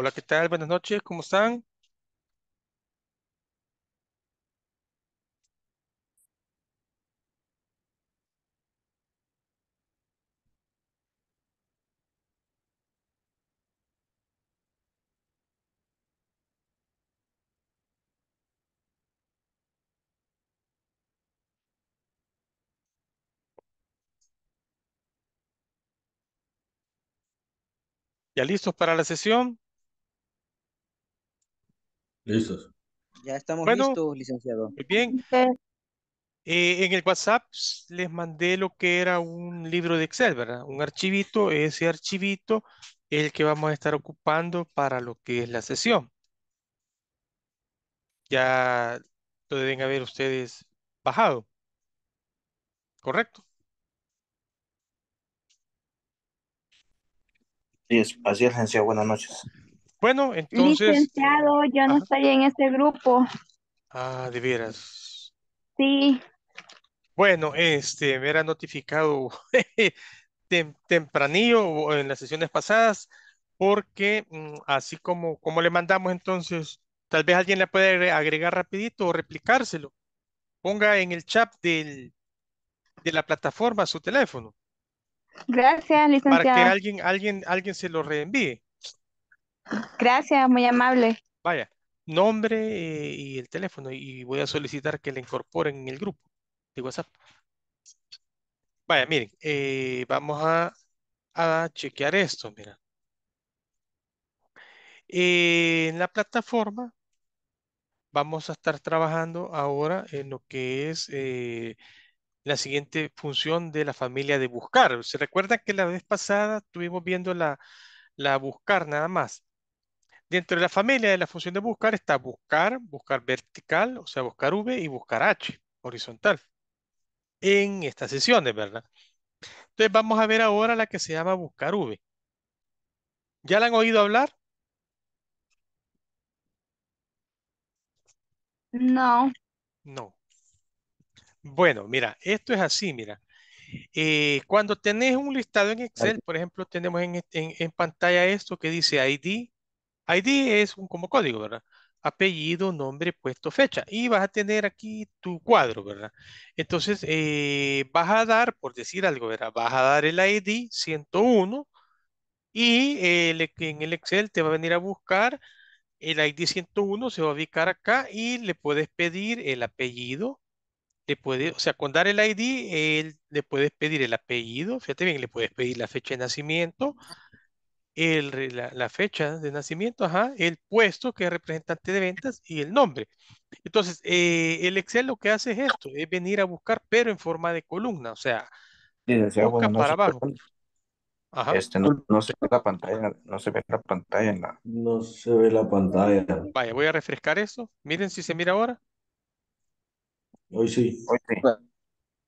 Hola, ¿qué tal? Buenas noches, ¿cómo están? ¿Ya listos para la sesión? Listos. Ya estamos listos, licenciado. Muy bien. Eh, en el WhatsApp les mandé lo que era un libro de Excel, ¿verdad? Un archivito, ese archivito es el que vamos a estar ocupando para lo que es la sesión. Ya lo deben haber ustedes bajado. ¿Correcto? Sí, así es, licenciado. Buenas noches. Bueno, entonces... Licenciado, yo no estoy en ese grupo. Ah, de veras. Sí. Bueno, este, me era notificado tempranío o en las sesiones pasadas, porque mm, así como, como le mandamos entonces, tal vez alguien le puede agregar rapidito o replicárselo. Ponga en el chat del, de la plataforma su teléfono. Gracias, licenciado. Para que alguien, alguien, alguien se lo reenvíe. Gracias, muy amable. Vaya, nombre eh, y el teléfono y voy a solicitar que le incorporen en el grupo de WhatsApp. Vaya, miren, eh, vamos a, chequear esto, mira. Eh, en la plataforma vamos a estar trabajando ahora en lo que es la siguiente función de la familia de buscar. Se recuerda que la vez pasada estuvimos viendo la, la buscar nada más. Dentro de la familia de la función de buscar está buscar, buscar vertical, o sea, buscar V y buscar H, horizontal, en estas sesiones, ¿verdad? Entonces vamos a ver ahora la que se llama buscar V. ¿Ya la han oído hablar? No. No. Bueno, mira, esto es así, mira. Eh, cuando tenés un listado en Excel, por ejemplo, tenemos en, pantalla esto que dice ID, ID es un como código, ¿verdad? Apellido, nombre, puesto, fecha. Y vas a tener aquí tu cuadro, ¿verdad? Entonces, eh, vas a dar, por decir algo, ¿verdad? Vas a dar el ID 101 y eh, en el Excel te va a venir a buscar el ID 101, se va a ubicar acá y le puedes pedir el apellido, le puede, o sea, con dar el ID, él, le puedes pedir el apellido, fíjate bien, le puedes pedir la fecha de nacimiento, la, fecha de nacimiento, el puesto que es representante de ventas y el nombre. Entonces, eh, el Excel lo que hace es esto, es venir a buscar, pero en forma de columna, o sea, busca para abajo. Este no, se ve la pantalla, no se ve la pantalla No se ve la pantalla. Vaya, voy a refrescar eso. Miren si se mira ahora. Hoy sí. Hoy sí.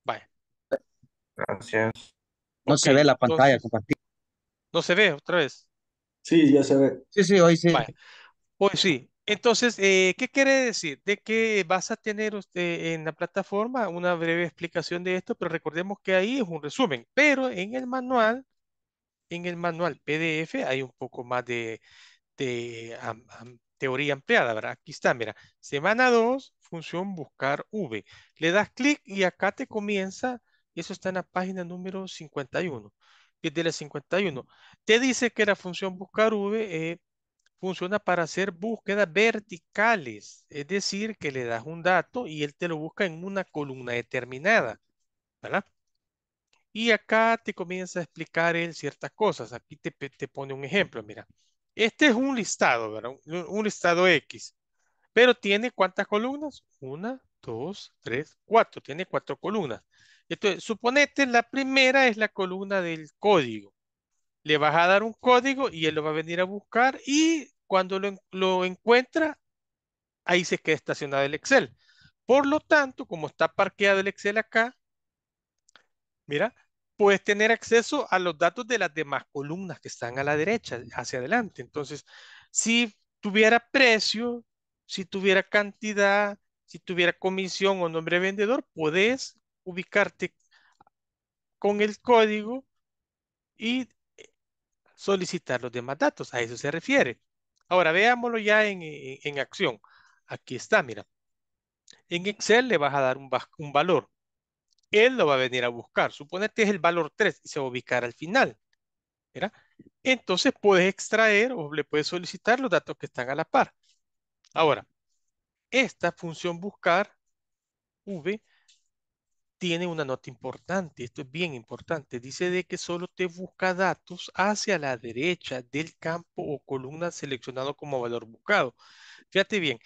Vaya. Gracias. No se ve la pantalla, ¿No se ve otra vez? Sí, ya se ve. Sí, sí, hoy sí. Vale. Hoy sí. Entonces, eh, ¿qué quiere decir? De que vas a tener usted en la plataforma una breve explicación de esto, pero recordemos que ahí es un resumen. Pero en el manual, en el manual PDF hay un poco más de, teoría ampliada, ¿verdad? Aquí está, mira, semana 2, función buscar V. Le das clic y acá te comienza, eso está en la página número 51 que es de la 51. Te dice que la función buscar v eh, funciona para hacer búsquedas verticales, es decir, que le das un dato y él te lo busca en una columna determinada, ¿verdad? Y acá te comienza a explicar él ciertas cosas. Aquí te, te pone un ejemplo, mira. Este es un listado, ¿verdad? Un, un listado X. Pero tiene cuántas columnas? Una, dos, tres, cuatro. Tiene cuatro columnas. Entonces, suponete, la primera es la columna del código. Le vas a dar un código y él lo va a venir a buscar y cuando lo, encuentra, ahí se queda estacionado el Excel. Por lo tanto, como está parqueado el Excel acá, mira, puedes tener acceso a los datos de las demás columnas que están a la derecha, hacia adelante. Entonces, si tuviera precio, si tuviera cantidad, si tuviera comisión o nombre de vendedor, podés ubicarte con el código y solicitar los demás datos. A eso se refiere. Ahora veámoslo ya en, acción. Aquí está, mira. En Excel le vas a dar un, un valor. Él lo va a venir a buscar. Suponete es el valor 3 y se va a ubicar al final. Entonces puedes extraer o le puedes solicitar los datos que están a la par. Ahora, esta función buscar, V, tiene una nota importante, esto es bien importante, dice de que solo te busca datos hacia la derecha del campo o columna seleccionado como valor buscado. Fíjate bien,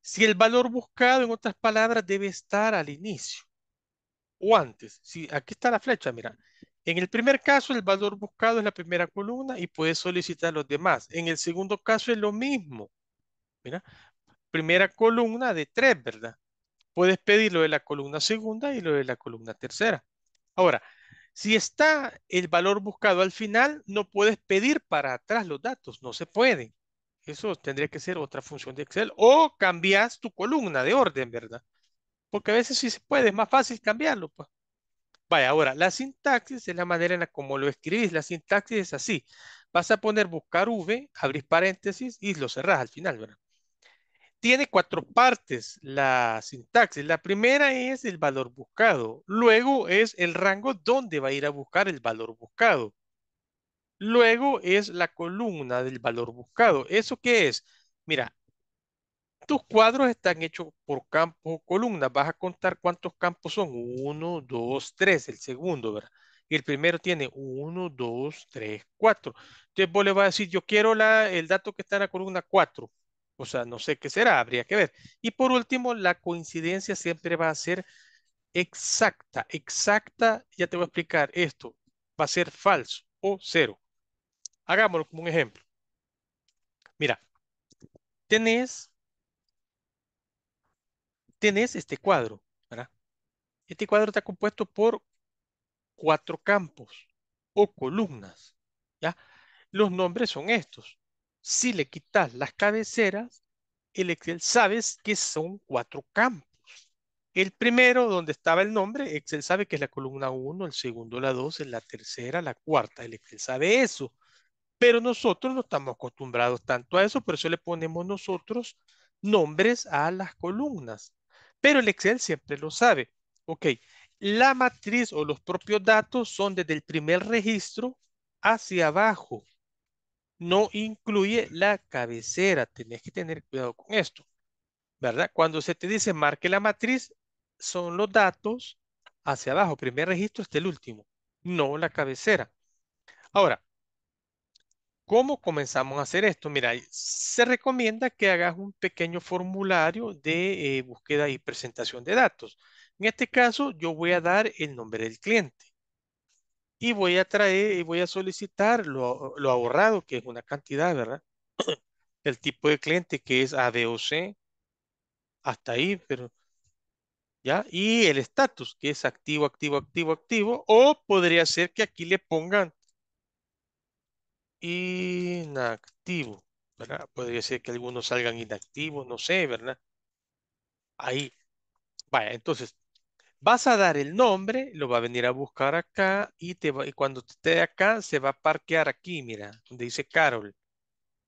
si el valor buscado, en otras palabras, debe estar al inicio o antes. Si, aquí está la flecha, mira. En el primer caso, el valor buscado es la primera columna y puedes solicitar los demás. En el segundo caso es lo mismo. Mira, primera columna de tres, ¿verdad? puedes pedir lo de la columna segunda y lo de la columna tercera. Ahora, si está el valor buscado al final, no puedes pedir para atrás los datos, no se puede. Eso tendría que ser otra función de Excel o cambias tu columna de orden, ¿verdad? Porque a veces sí se puede, es más fácil cambiarlo. Pues. Vaya, ahora, la sintaxis es la manera en la como lo escribís. La sintaxis es así. Vas a poner buscar V, abrís paréntesis y lo cerrás al final, ¿verdad? tiene cuatro partes la sintaxis. La primera es el valor buscado. Luego es el rango donde va a ir a buscar el valor buscado. Luego es la columna del valor buscado. ¿Eso qué es? Mira, tus cuadros están hechos por campo o columna. Vas a contar cuántos campos son. Uno, dos, tres. El segundo, ¿verdad? Y el primero tiene uno, dos, tres, cuatro. Entonces vos le vas a decir, yo quiero la, el dato que está en la columna cuatro. O sea, no sé qué será, habría que ver. Y por último, la coincidencia siempre va a ser exacta. Exacta, ya te voy a explicar esto. Va a ser falso o cero. Hagámoslo como un ejemplo. Mira, tenés, tenés este cuadro, ¿verdad? Este cuadro está compuesto por cuatro campos o columnas, ¿ya? Los nombres son estos si le quitas las cabeceras, el Excel sabe que son cuatro campos. El primero, donde estaba el nombre, Excel sabe que es la columna 1, el segundo la 2, la tercera, la cuarta. El Excel sabe eso. Pero nosotros no estamos acostumbrados tanto a eso, por eso le ponemos nosotros nombres a las columnas. Pero el Excel siempre lo sabe. Ok, la matriz o los propios datos son desde el primer registro hacia abajo no incluye la cabecera. Tenés que tener cuidado con esto, ¿verdad? Cuando se te dice marque la matriz, son los datos hacia abajo. Primer registro es el último, no la cabecera. Ahora, ¿Cómo comenzamos a hacer esto? Mira, se recomienda que hagas un pequeño formulario de eh, búsqueda y presentación de datos. En este caso, yo voy a dar el nombre del cliente y voy a traer y voy a solicitar lo, ahorrado, que es una cantidad, ¿verdad? El tipo de cliente que es ADOC, hasta ahí, pero ¿ya? Y el estatus, que es activo, activo, activo, activo, o podría ser que aquí le pongan inactivo, ¿verdad? Podría ser que algunos salgan inactivos, no sé, ¿verdad? Ahí. Vaya, entonces, Vas a dar el nombre, lo va a venir a buscar acá y, te va, cuando esté acá se va a parquear aquí, mira, donde dice Carol.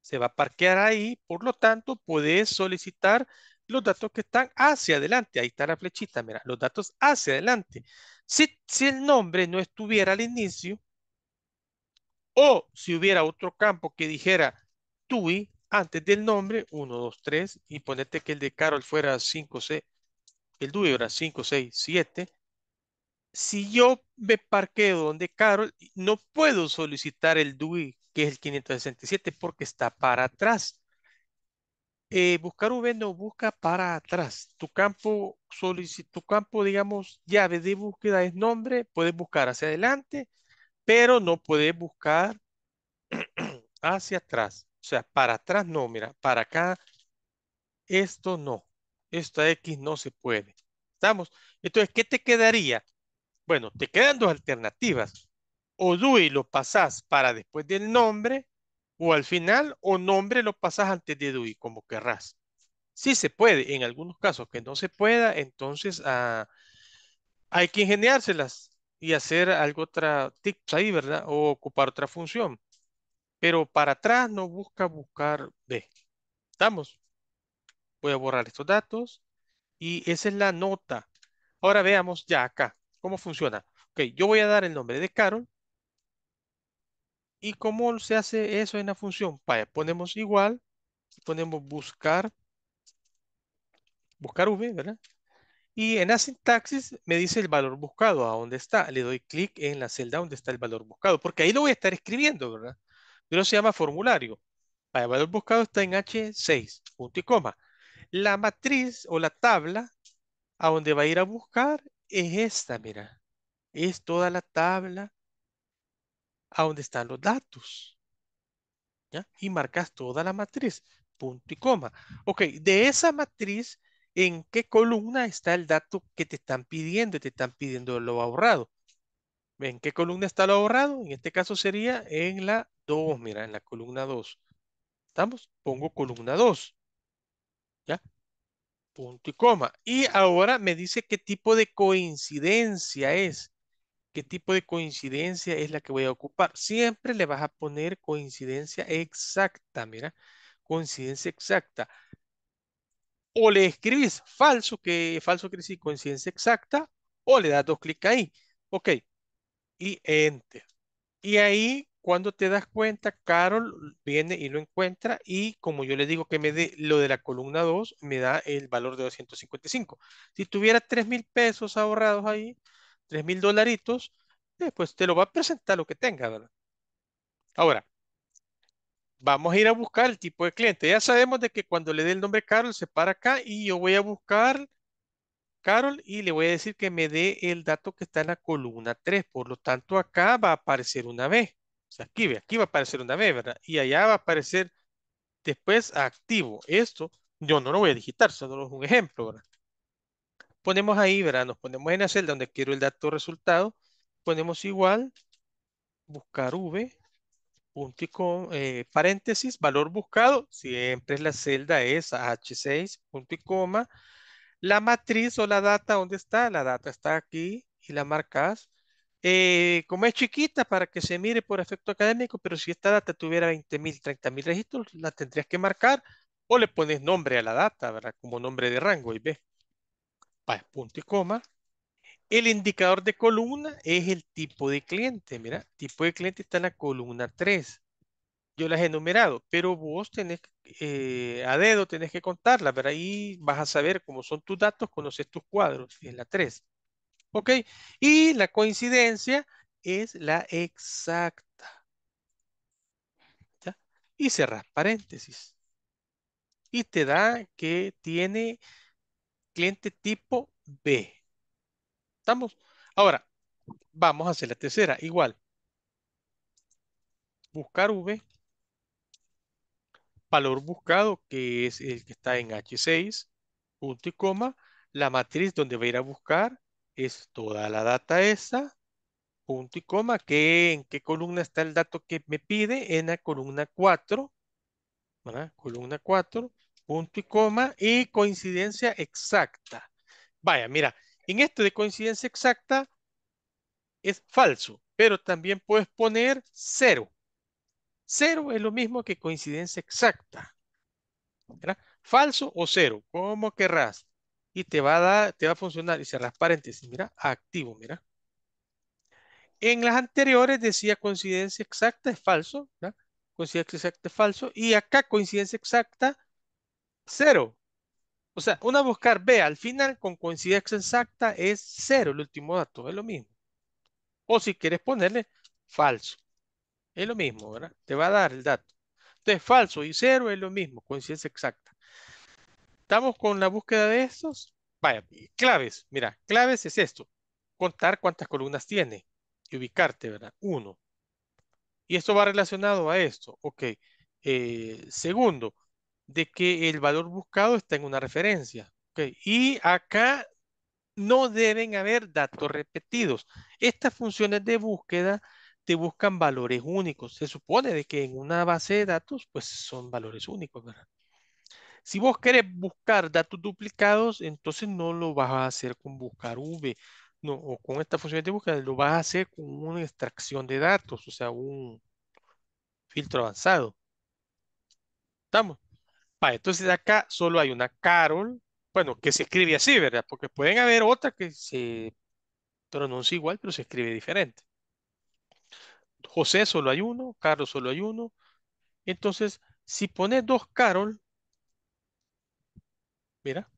Se va a parquear ahí, por lo tanto, puedes solicitar los datos que están hacia adelante. Ahí está la flechita, mira, los datos hacia adelante. Si, si el nombre no estuviera al inicio, o si hubiera otro campo que dijera TUI antes del nombre, 1, 2, 3, y ponete que el de Carol fuera 5, c el DUI era 5, 6, 7. Si yo me parqueo donde Carol, no puedo solicitar el DUI, que es el 567, porque está para atrás. Eh, buscar V no busca para atrás. Tu campo, tu campo, digamos, llave de búsqueda es nombre, puedes buscar hacia adelante, pero no puedes buscar hacia atrás. O sea, para atrás no, mira, para acá, esto no esta X no se puede. ¿Estamos? Entonces, ¿qué te quedaría? Bueno, te quedan dos alternativas. O DUI lo pasás para después del nombre, o al final, o nombre lo pasás antes de DUI, como querrás. Sí se puede, en algunos casos que no se pueda, entonces ah, hay que ingeniárselas y hacer algo otra tips ahí, ¿verdad? O ocupar otra función. Pero para atrás no busca buscar B. ¿Estamos? Voy a borrar estos datos y esa es la nota. Ahora veamos ya acá cómo funciona. Ok, yo voy a dar el nombre de Carol. ¿Y cómo se hace eso en la función? ponemos igual, ponemos buscar, buscar V, ¿verdad? Y en la sintaxis me dice el valor buscado, a dónde está. Le doy clic en la celda donde está el valor buscado, porque ahí lo voy a estar escribiendo, ¿verdad? Pero se llama formulario. el valor buscado está en H6, punto y coma. La matriz o la tabla a donde va a ir a buscar es esta, mira. Es toda la tabla a donde están los datos. ¿ya? Y marcas toda la matriz, punto y coma. Ok, de esa matriz, ¿en qué columna está el dato que te están pidiendo? Te están pidiendo lo ahorrado. ¿En qué columna está lo ahorrado? En este caso sería en la 2, mira, en la columna 2. ¿Estamos? Pongo columna 2. ¿Ya? Punto y coma. Y ahora me dice qué tipo de coincidencia es. ¿Qué tipo de coincidencia es la que voy a ocupar? Siempre le vas a poner coincidencia exacta, mira. Coincidencia exacta. O le escribís falso, que falso que coincidencia exacta, o le das dos clics ahí. Ok. Y enter. Y ahí cuando te das cuenta, Carol viene y lo encuentra y como yo le digo que me dé lo de la columna 2, me da el valor de 255. Si tuviera 3 mil pesos ahorrados ahí, 3 mil dolaritos, después eh, pues te lo va a presentar lo que tenga, ¿verdad? Ahora, vamos a ir a buscar el tipo de cliente. Ya sabemos de que cuando le dé el nombre Carol se para acá y yo voy a buscar Carol y le voy a decir que me dé el dato que está en la columna 3. Por lo tanto, acá va a aparecer una vez aquí, aquí va a aparecer una B, ¿verdad? Y allá va a aparecer después activo. Esto yo no lo voy a digitar, solo es un ejemplo, ¿verdad? Ponemos ahí, ¿verdad? Nos ponemos en la celda donde quiero el dato resultado. Ponemos igual, buscar V, punto eh, paréntesis, valor buscado, siempre es la celda esa, H6, punto y coma. La matriz o la data, ¿dónde está? La data está aquí y la marcas eh, como es chiquita para que se mire por efecto académico, pero si esta data tuviera 20.000, 30.000 registros, la tendrías que marcar o le pones nombre a la data, ¿verdad? Como nombre de rango, y ve. punto y coma. El indicador de columna es el tipo de cliente, mira, tipo de cliente está en la columna 3. Yo las he enumerado, pero vos tenés, eh, a dedo tenés que contarlas, ¿verdad? Ahí vas a saber cómo son tus datos, conoces tus cuadros, en la 3. ¿Ok? Y la coincidencia es la exacta. ¿Ya? Y cerras paréntesis. Y te da que tiene cliente tipo B. ¿Estamos? Ahora, vamos a hacer la tercera. Igual. Buscar V. Valor buscado, que es el que está en H6, punto y coma. La matriz donde va a ir a buscar es toda la data esa, punto y coma, que en qué columna está el dato que me pide, en la columna 4, ¿verdad? columna 4, punto y coma, y coincidencia exacta. Vaya, mira, en esto de coincidencia exacta es falso, pero también puedes poner cero. Cero es lo mismo que coincidencia exacta. ¿verdad? Falso o cero, como querrás y te va a dar, te va a funcionar, y cerras paréntesis, mira, activo, mira. En las anteriores decía coincidencia exacta es falso, ¿verdad? coincidencia exacta es falso, y acá coincidencia exacta, cero. O sea, una buscar B al final con coincidencia exacta es cero, el último dato, es lo mismo. O si quieres ponerle falso, es lo mismo, ¿verdad? Te va a dar el dato. Entonces, falso y cero es lo mismo, coincidencia exacta estamos con la búsqueda de estos, vaya, claves, mira, claves es esto, contar cuántas columnas tiene y ubicarte, ¿verdad? Uno. Y esto va relacionado a esto, ok. Eh, segundo, de que el valor buscado está en una referencia, ok. Y acá no deben haber datos repetidos. Estas funciones de búsqueda te buscan valores únicos. Se supone de que en una base de datos, pues son valores únicos, ¿verdad? Si vos querés buscar datos duplicados, entonces no lo vas a hacer con buscar V, no, o con esta función de búsqueda, lo vas a hacer con una extracción de datos, o sea, un filtro avanzado. ¿Estamos? Pa. entonces acá solo hay una Carol, bueno, que se escribe así, ¿verdad? Porque pueden haber otras que se pronuncia igual, pero se escribe diferente. José solo hay uno, Carlos solo hay uno. Entonces, si pones dos Carol, Mira,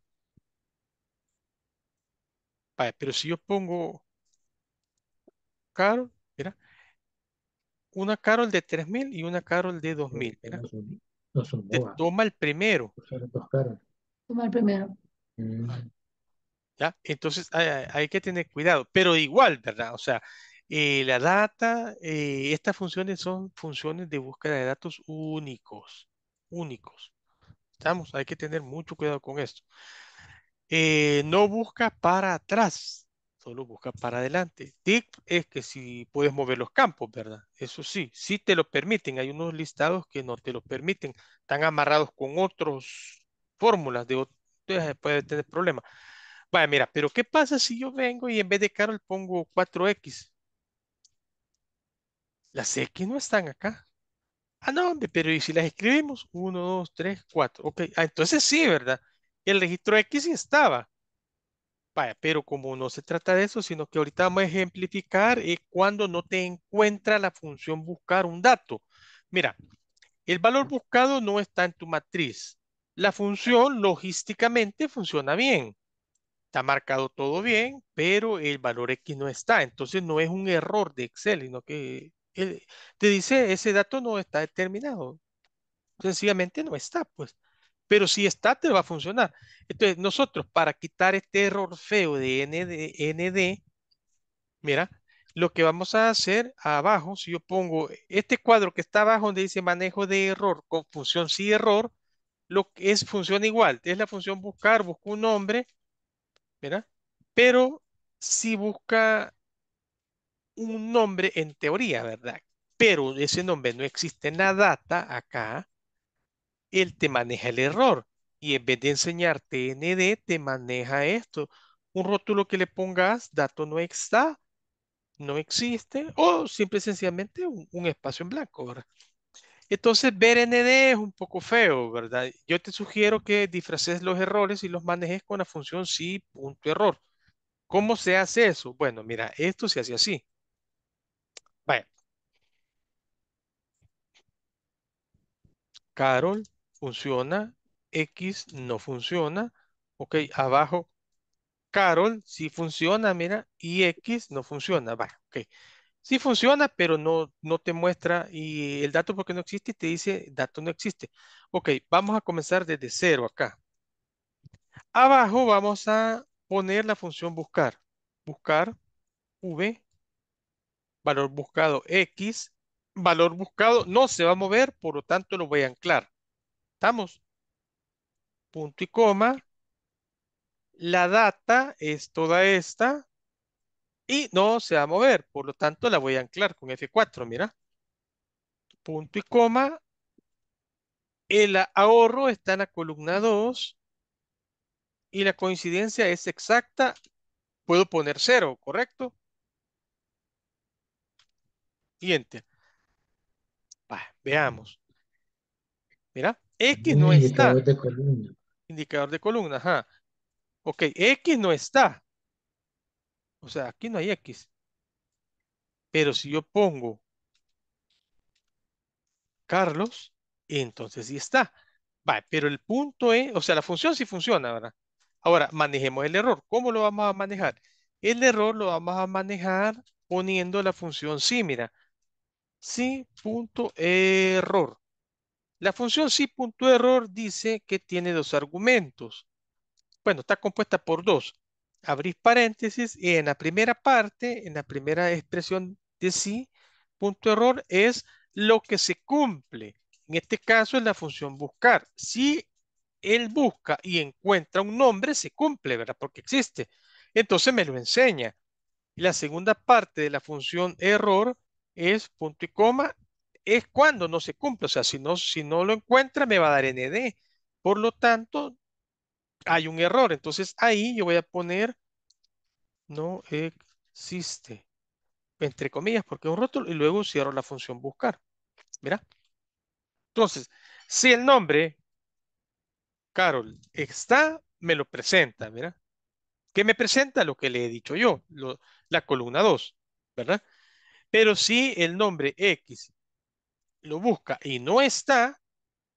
pero si yo pongo Carol, mira, una Carol de 3000 y una Carol de 2000, mira. toma el primero. Toma el primero. Mm. ¿Ya? Entonces hay, que tener cuidado, pero igual, ¿verdad? O sea, eh, la data, eh, estas funciones son funciones de búsqueda de datos únicos, únicos. Hay que tener mucho cuidado con esto. Eh, no busca para atrás, solo busca para adelante. Tip es que si puedes mover los campos, ¿verdad? Eso sí, si te lo permiten. Hay unos listados que no te lo permiten. Están amarrados con otras fórmulas de entonces eh, puede tener problemas. Vaya, mira, pero ¿qué pasa si yo vengo y en vez de Carol pongo 4X? Las X no están acá. Ah, no, pero ¿y si las escribimos? 1, 2, 3, 4. Ok, ah, entonces sí, ¿verdad? El registro X sí estaba. Vaya, pero como no se trata de eso, sino que ahorita vamos a ejemplificar eh, cuando no te encuentra la función buscar un dato. Mira, el valor buscado no está en tu matriz. La función logísticamente funciona bien. Está marcado todo bien, pero el valor X no está. Entonces no es un error de Excel, sino que eh, te dice, ese dato no está determinado. Sencillamente no está, pues. Pero si está, te va a funcionar. Entonces, nosotros para quitar este error feo de ND, mira, lo que vamos a hacer abajo, si yo pongo este cuadro que está abajo donde dice manejo de error con función si error, lo que es función igual, es la función buscar, busco un nombre, mira, pero si busca un nombre en teoría, ¿verdad? Pero ese nombre no existe en la data acá, él te maneja el error. Y en vez de enseñarte nd te maneja esto. Un rótulo que le pongas, dato no está, no existe, o simple y sencillamente un, espacio en blanco, ¿verdad? Entonces, ver ND es un poco feo, ¿verdad? Yo te sugiero que disfraces los errores y los manejes con la función error, ¿Cómo se hace eso? Bueno, mira, esto se hace así. Carol funciona, X no funciona. Ok, abajo Carol sí funciona, mira, y X no funciona. Vaya, ok. Sí funciona, pero no, no te muestra y el dato porque no existe, te dice dato no existe. Ok, vamos a comenzar desde cero acá. Abajo vamos a poner la función buscar. Buscar v valor buscado X, valor buscado no se va a mover, por lo tanto lo voy a anclar. ¿Estamos? Punto y coma. La data es toda esta y no se va a mover, por lo tanto la voy a anclar con F4, mira. Punto y coma. El ahorro está en la columna 2 y la coincidencia es exacta. Puedo poner 0, ¿correcto? siguiente veamos. Mira, X no está. Indicador de columna, Ok, X no está. O sea, aquí no hay X. Pero si yo pongo Carlos, entonces sí está. pero el punto es, o sea, la función sí funciona, ¿verdad? Ahora, manejemos el error. ¿Cómo lo vamos a manejar? El error lo vamos a manejar poniendo la función sí, mira punto error La función punto error dice que tiene dos argumentos. Bueno, está compuesta por dos. Abrís paréntesis y en la primera parte, en la primera expresión de punto error es lo que se cumple. En este caso es la función buscar. Si él busca y encuentra un nombre, se cumple, ¿verdad? Porque existe. Entonces me lo enseña. la segunda parte de la función error es punto y coma, es cuando no se cumple. O sea, si no, si no lo encuentra, me va a dar ND. Por lo tanto, hay un error. Entonces ahí yo voy a poner no existe, entre comillas, porque es un rótulo, y luego cierro la función buscar. Mira. Entonces, si el nombre, Carol, está, me lo presenta, mira. ¿Qué me presenta? Lo que le he dicho yo, la columna 2, ¿verdad? Pero si el nombre X lo busca y no está,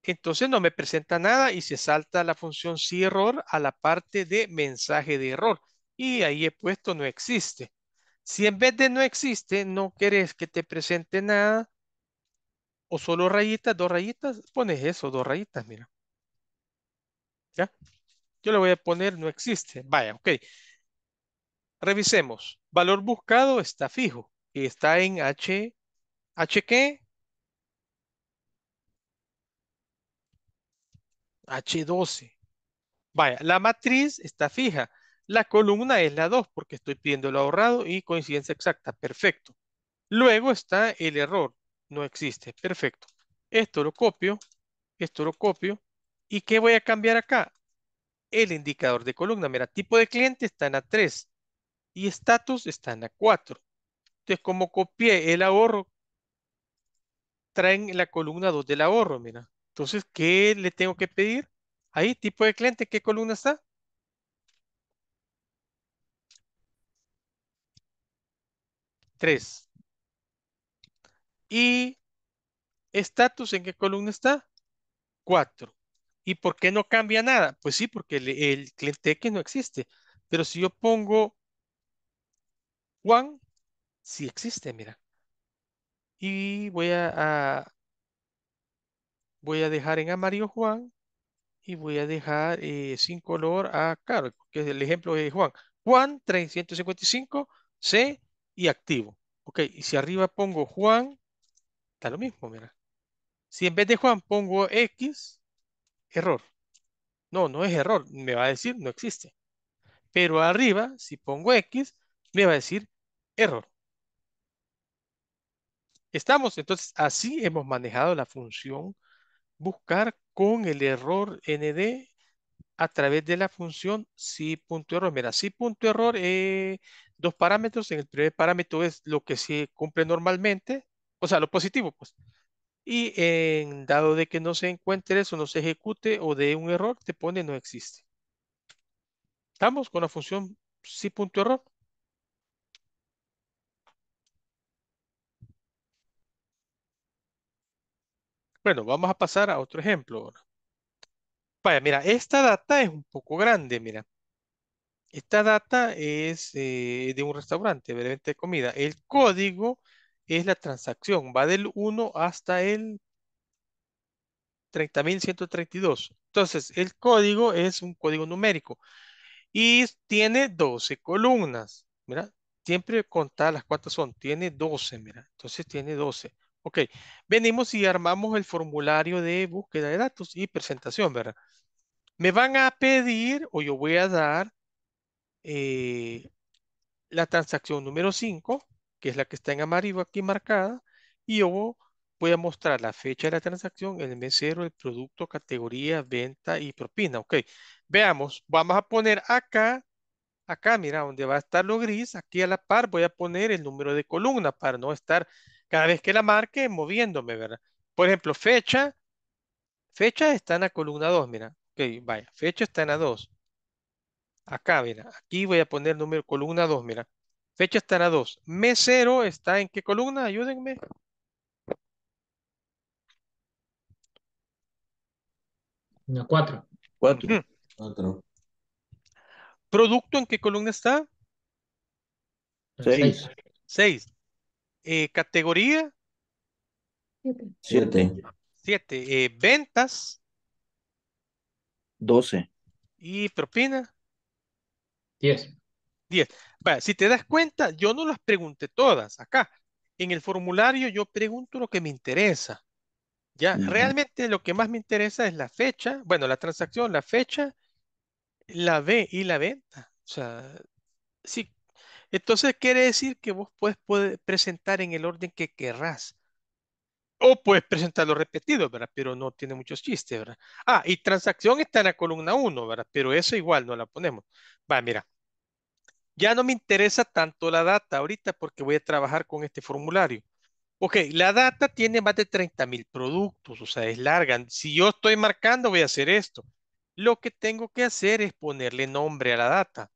entonces no me presenta nada y se salta la función si error a la parte de mensaje de error. Y ahí he puesto no existe. Si en vez de no existe, no querés que te presente nada, o solo rayitas, dos rayitas, pones eso, dos rayitas, mira. ¿Ya? Yo le voy a poner no existe. Vaya, ok. Revisemos. Valor buscado está fijo está en H. ¿H qué? H12. Vaya, la matriz está fija. La columna es la 2 porque estoy pidiendo lo ahorrado y coincidencia exacta. Perfecto. Luego está el error. No existe. Perfecto. Esto lo copio. Esto lo copio. ¿Y qué voy a cambiar acá? El indicador de columna. Mira, tipo de cliente está en la 3 y estatus está en la 4. Entonces, como copié el ahorro, traen la columna 2 del ahorro, mira. Entonces, ¿qué le tengo que pedir? Ahí, tipo de cliente, ¿qué columna está? 3. Y estatus, ¿en qué columna está? 4. ¿Y por qué no cambia nada? Pues sí, porque el, cliente X no existe. Pero si yo pongo Juan, si existe, mira. Y voy a, voy a dejar en amarillo Juan y voy a dejar eh, sin color a Carlos. que es el ejemplo de Juan. Juan 355, C y activo. Ok, y si arriba pongo Juan, está lo mismo, mira. Si en vez de Juan pongo X, error. No, no es error, me va a decir no existe. Pero arriba, si pongo X, me va a decir error estamos. Entonces, así hemos manejado la función buscar con el error nd a través de la función si.error. Mira, si.error, eh, dos parámetros. En el primer parámetro es lo que se cumple normalmente, o sea, lo positivo, pues. Y en dado de que no se encuentre eso, no se ejecute o de un error, te pone no existe. ¿Estamos con la función si.error? Bueno, vamos a pasar a otro ejemplo. Vaya, mira, esta data es un poco grande, mira. Esta data es eh, de un restaurante, de de comida. El código es la transacción, va del 1 hasta el 30.132. Entonces, el código es un código numérico y tiene 12 columnas, mira. Siempre contar las cuantas son, tiene 12, mira. Entonces tiene 12. Ok, venimos y armamos el formulario de búsqueda de datos y presentación, ¿verdad? Me van a pedir o yo voy a dar eh, la transacción número 5, que es la que está en amarillo aquí marcada, y yo voy a mostrar la fecha de la transacción, el mesero, el producto, categoría, venta y propina. Ok, veamos, vamos a poner acá, acá, mira, donde va a estar lo gris, aquí a la par voy a poner el número de columna para no estar cada vez que la marque, moviéndome, ¿verdad? Por ejemplo, fecha, fecha está en la columna 2, mira. Ok, vaya, fecha está en la 2. Acá, mira, aquí voy a poner el número, columna 2, mira. Fecha está en la 2. Mes 0 está en qué columna? Ayúdenme. La 4. 4. 4. ¿Producto en qué columna está? 6. 6. Eh, categoría. Siete. Siete. Eh, ventas. Doce. ¿Y propina? Diez. Diez. si te das cuenta, yo no las pregunté todas acá. En el formulario yo pregunto lo que me interesa. Ya, realmente lo que más me interesa es la fecha, bueno, la transacción, la fecha, la B y la venta. O sea, si entonces quiere decir que vos puedes, presentar en el orden que querrás. O puedes presentarlo repetido, ¿verdad? Pero no tiene muchos chistes, ¿verdad? Ah, y transacción está en la columna 1, ¿verdad? Pero eso igual no la ponemos. Va, mira. Ya no me interesa tanto la data ahorita porque voy a trabajar con este formulario. Ok, la data tiene más de 30 mil productos, o sea, es larga. Si yo estoy marcando, voy a hacer esto. Lo que tengo que hacer es ponerle nombre a la data.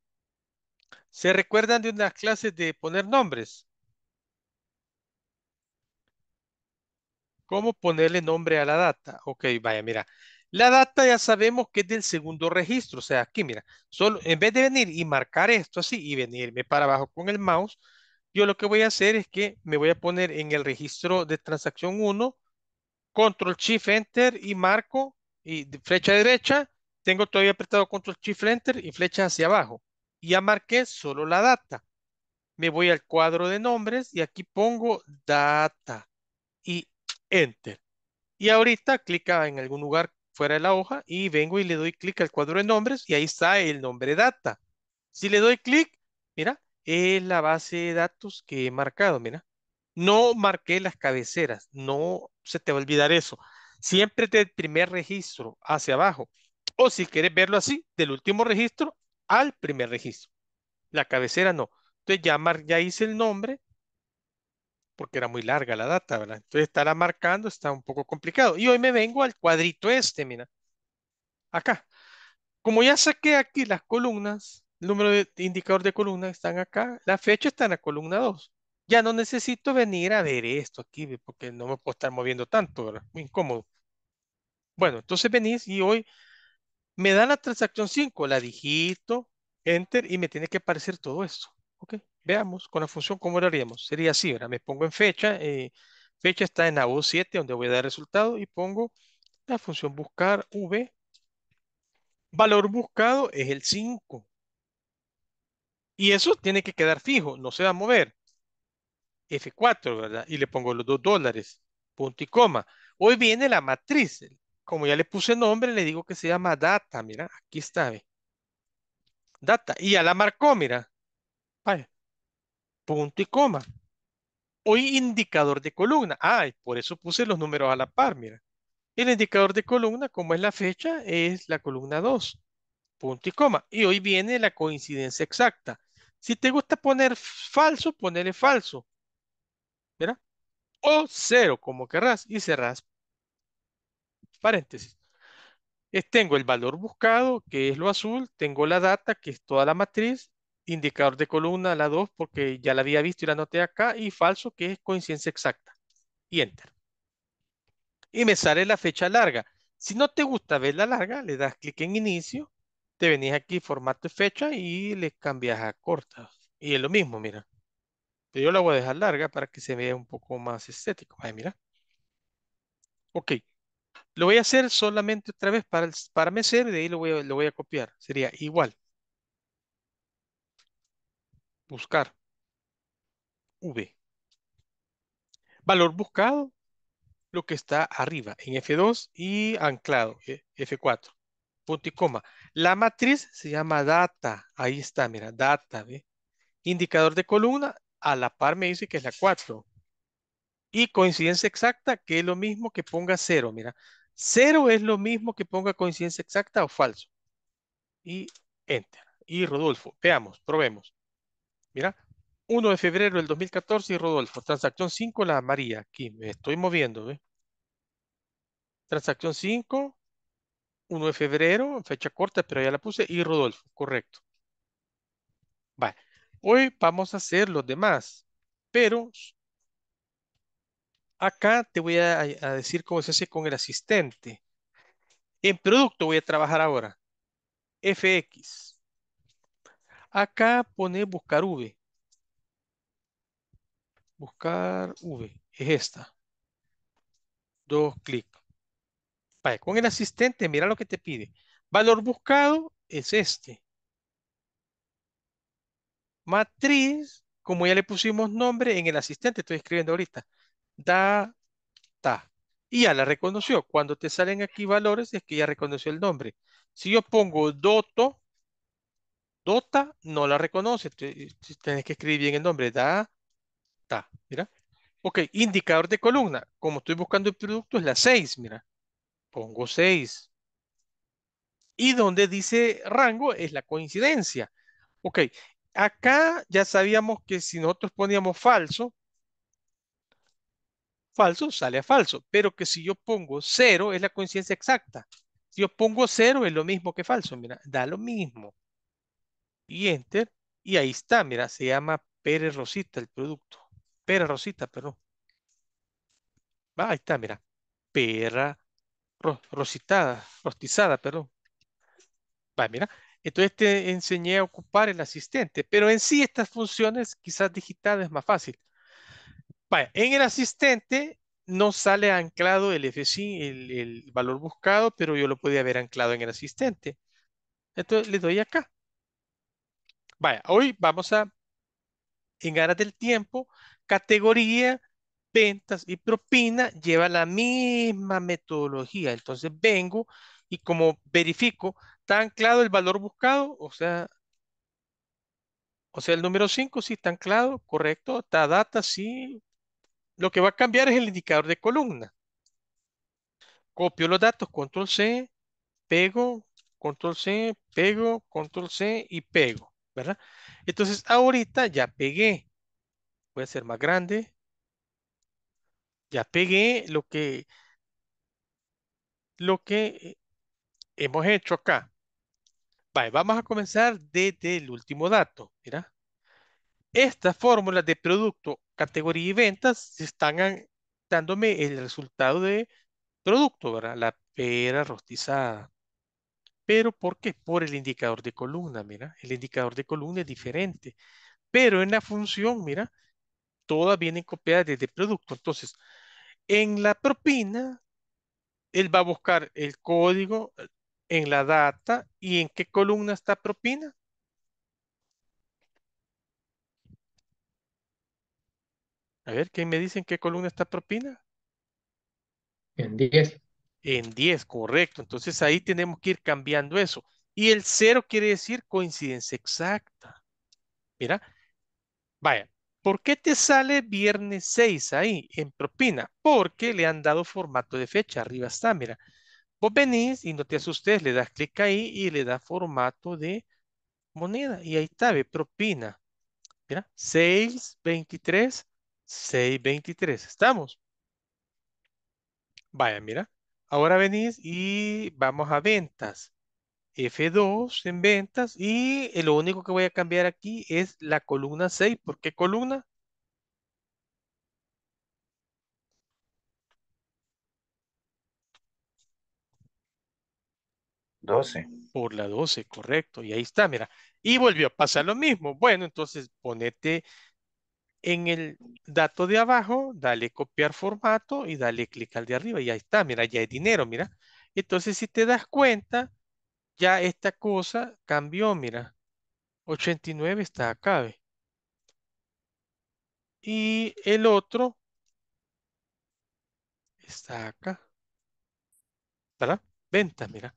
¿Se recuerdan de unas clases de poner nombres? ¿Cómo ponerle nombre a la data? Ok, vaya, mira. La data ya sabemos que es del segundo registro. O sea, aquí, mira, solo, en vez de venir y marcar esto así y venirme para abajo con el mouse, yo lo que voy a hacer es que me voy a poner en el registro de transacción 1, control shift enter y marco y flecha derecha, tengo todavía apretado control shift enter y flecha hacia abajo ya marqué solo la data. Me voy al cuadro de nombres y aquí pongo data y enter. Y ahorita clica en algún lugar fuera de la hoja y vengo y le doy clic al cuadro de nombres y ahí está el nombre data. Si le doy clic, mira, es la base de datos que he marcado, mira. No marqué las cabeceras, no se te va a olvidar eso. Siempre del primer registro hacia abajo. O si quieres verlo así, del último registro al primer registro. La cabecera no. Entonces ya, ya hice el nombre porque era muy larga la data, ¿verdad? Entonces estará marcando está un poco complicado. Y hoy me vengo al cuadrito este, mira. Acá. Como ya saqué aquí las columnas, el número de indicador de columna están acá, la fecha está en la columna 2. Ya no necesito venir a ver esto aquí, porque no me puedo estar moviendo tanto, ¿verdad? Muy incómodo. Bueno, entonces venís y hoy me da la transacción 5, la digito, enter, y me tiene que aparecer todo esto. ¿Ok? Veamos con la función cómo lo haríamos. Sería así, ahora me pongo en fecha. Eh, fecha está en la U7, donde voy a dar resultado, y pongo la función buscar V. Valor buscado es el 5. Y eso tiene que quedar fijo, no se va a mover. F4, ¿verdad? Y le pongo los dos dólares, punto y coma. Hoy viene la matriz, como ya le puse nombre, le digo que se llama data, mira, aquí está, Data, y ya la marcó, mira. punto y coma. Hoy indicador de columna. Ay, por eso puse los números a la par, mira. El indicador de columna, como es la fecha, es la columna 2. Punto y coma. Y hoy viene la coincidencia exacta. Si te gusta poner falso, ponele falso. Mira. O cero, como querrás. Y cerrás paréntesis. tengo el valor buscado, que es lo azul, tengo la data, que es toda la matriz, indicador de columna, la 2, porque ya la había visto y la anoté acá, y falso, que es coincidencia exacta. Y enter. Y me sale la fecha larga. Si no te gusta ver la larga, le das clic en inicio, te venís aquí, formato de fecha, y le cambias a corta. Y es lo mismo, mira. Pero yo la voy a dejar larga para que se vea un poco más estético. Ahí, mira. Ok. Lo voy a hacer solamente otra vez para, mecer y de ahí lo voy, a, copiar. Sería igual. Buscar. V. Valor buscado, lo que está arriba en F2 y anclado eh, F4. Punto y coma. La matriz se llama data. Ahí está, mira, data. Indicador de columna, a la par me dice que es la 4. Y coincidencia exacta, que es lo mismo que ponga 0, mira. Cero es lo mismo que ponga coincidencia exacta o falso. Y enter. Y Rodolfo, veamos, probemos. Mira, 1 de febrero del 2014 y Rodolfo, transacción 5, la María Aquí me estoy moviendo. Transacción 5, 1 de febrero, fecha corta, pero ya la puse, y Rodolfo, correcto. Vale. Hoy vamos a hacer los demás, pero Acá te voy a, decir cómo se hace con el asistente. En producto voy a trabajar ahora. FX. Acá pone buscar V. Buscar V. Es esta. Dos clic. con el asistente, mira lo que te pide. Valor buscado es este. Matriz, como ya le pusimos nombre en el asistente, estoy escribiendo ahorita da, ta. Y ya la reconoció. Cuando te salen aquí valores es que ya reconoció el nombre. Si yo pongo doto, dota no la reconoce. Tienes que escribir bien el nombre. Da, ta. Mira. Ok, indicador de columna. Como estoy buscando el producto es la 6, mira. Pongo 6. Y donde dice rango es la coincidencia. Ok, acá ya sabíamos que si nosotros poníamos falso, falso sale a falso, pero que si yo pongo cero es la coincidencia exacta. Si yo pongo cero es lo mismo que falso, mira, da lo mismo. Y enter, y ahí está, mira, se llama Pérez Rosita el producto. Pera Rosita, perdón. Va, ah, ahí está, mira. perra rositada, rostizada, perdón. Va, mira. Entonces te enseñé a ocupar el asistente, pero en sí estas funciones quizás digitales es más fácil. Vaya, en el asistente no sale anclado el FC, el, valor buscado, pero yo lo podía haber anclado en el asistente. Entonces le doy acá. Vaya, hoy vamos a, en ganas del tiempo, categoría, ventas y propina lleva la misma metodología. Entonces vengo y como verifico, está anclado el valor buscado, o sea, o sea, el número 5 sí está anclado, correcto. Está data, sí, lo que va a cambiar es el indicador de columna. Copio los datos, control C, pego, control C, pego, control C y pego, ¿verdad? Entonces ahorita ya pegué. Voy a hacer más grande. Ya pegué lo que, lo que eh, hemos hecho acá. vamos a comenzar desde el último dato, mira. Estas fórmulas de producto, categoría y ventas están dándome el resultado de producto, ¿verdad? La pera rostizada. ¿Pero por qué? Por el indicador de columna, mira. El indicador de columna es diferente. Pero en la función, mira, todas vienen copiadas desde producto. Entonces, en la propina, él va a buscar el código eh, en la data y en qué columna está propina A ver, ¿qué me dicen? qué columna está propina? En 10. En 10, correcto. Entonces ahí tenemos que ir cambiando eso. Y el cero quiere decir coincidencia exacta. Mira, vaya, ¿por qué te sale viernes 6 ahí en propina? Porque le han dado formato de fecha. Arriba está, mira. Vos venís y no te asustes, le das clic ahí y le da formato de moneda. Y ahí está, ve, propina. Mira, 6, 23, 6.23. ¿Estamos? Vaya, mira. Ahora venís y vamos a ventas. F2 en ventas y lo único que voy a cambiar aquí es la columna 6. ¿Por qué columna? 12. Por la 12, correcto. Y ahí está, mira. Y volvió a pasar lo mismo. Bueno, entonces ponete en el dato de abajo, dale copiar formato y dale clic al de arriba. Y ahí está, mira, ya hay dinero, mira. Entonces, si te das cuenta, ya esta cosa cambió, mira. 89 está acá, Y el otro está acá. ¿Verdad? venta, mira.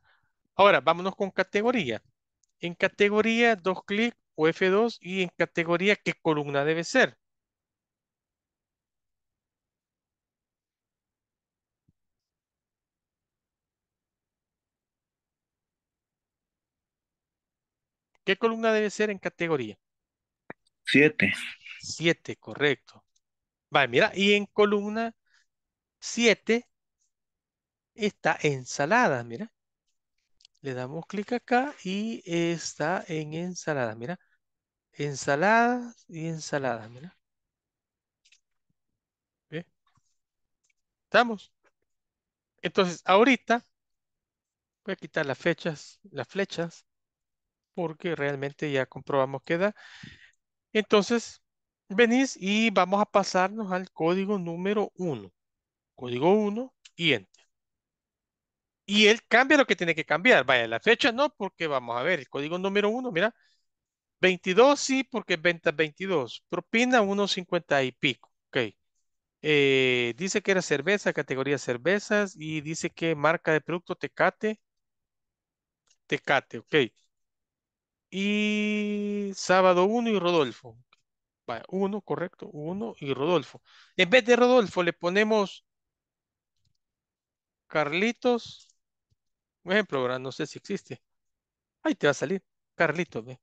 Ahora, vámonos con categoría. En categoría, dos clic, o F2 y en categoría, ¿qué columna debe ser? ¿Qué columna debe ser en categoría? Siete. Siete, correcto. Vale, mira, y en columna siete está ensalada, mira. Le damos clic acá y está en ensalada, mira. Ensaladas y ensaladas, mira. ¿Ve? ¿Estamos? Entonces, ahorita voy a quitar las fechas, las flechas porque realmente ya comprobamos que da. Entonces, venís y vamos a pasarnos al código número uno Código 1 y enter. Y él cambia lo que tiene que cambiar. Vaya, la fecha no, porque vamos a ver, el código número uno, mira, 22 sí, porque venta 22. Propina 1.50 y pico. Ok. Eh, dice que era cerveza, categoría cervezas, y dice que marca de producto Tecate. Tecate, ok y sábado 1 y Rodolfo. Vaya, 1, correcto, 1 y Rodolfo. En vez de Rodolfo le ponemos Carlitos. Un ejemplo, ahora no sé si existe. Ahí te va a salir Carlitos, ¿ve?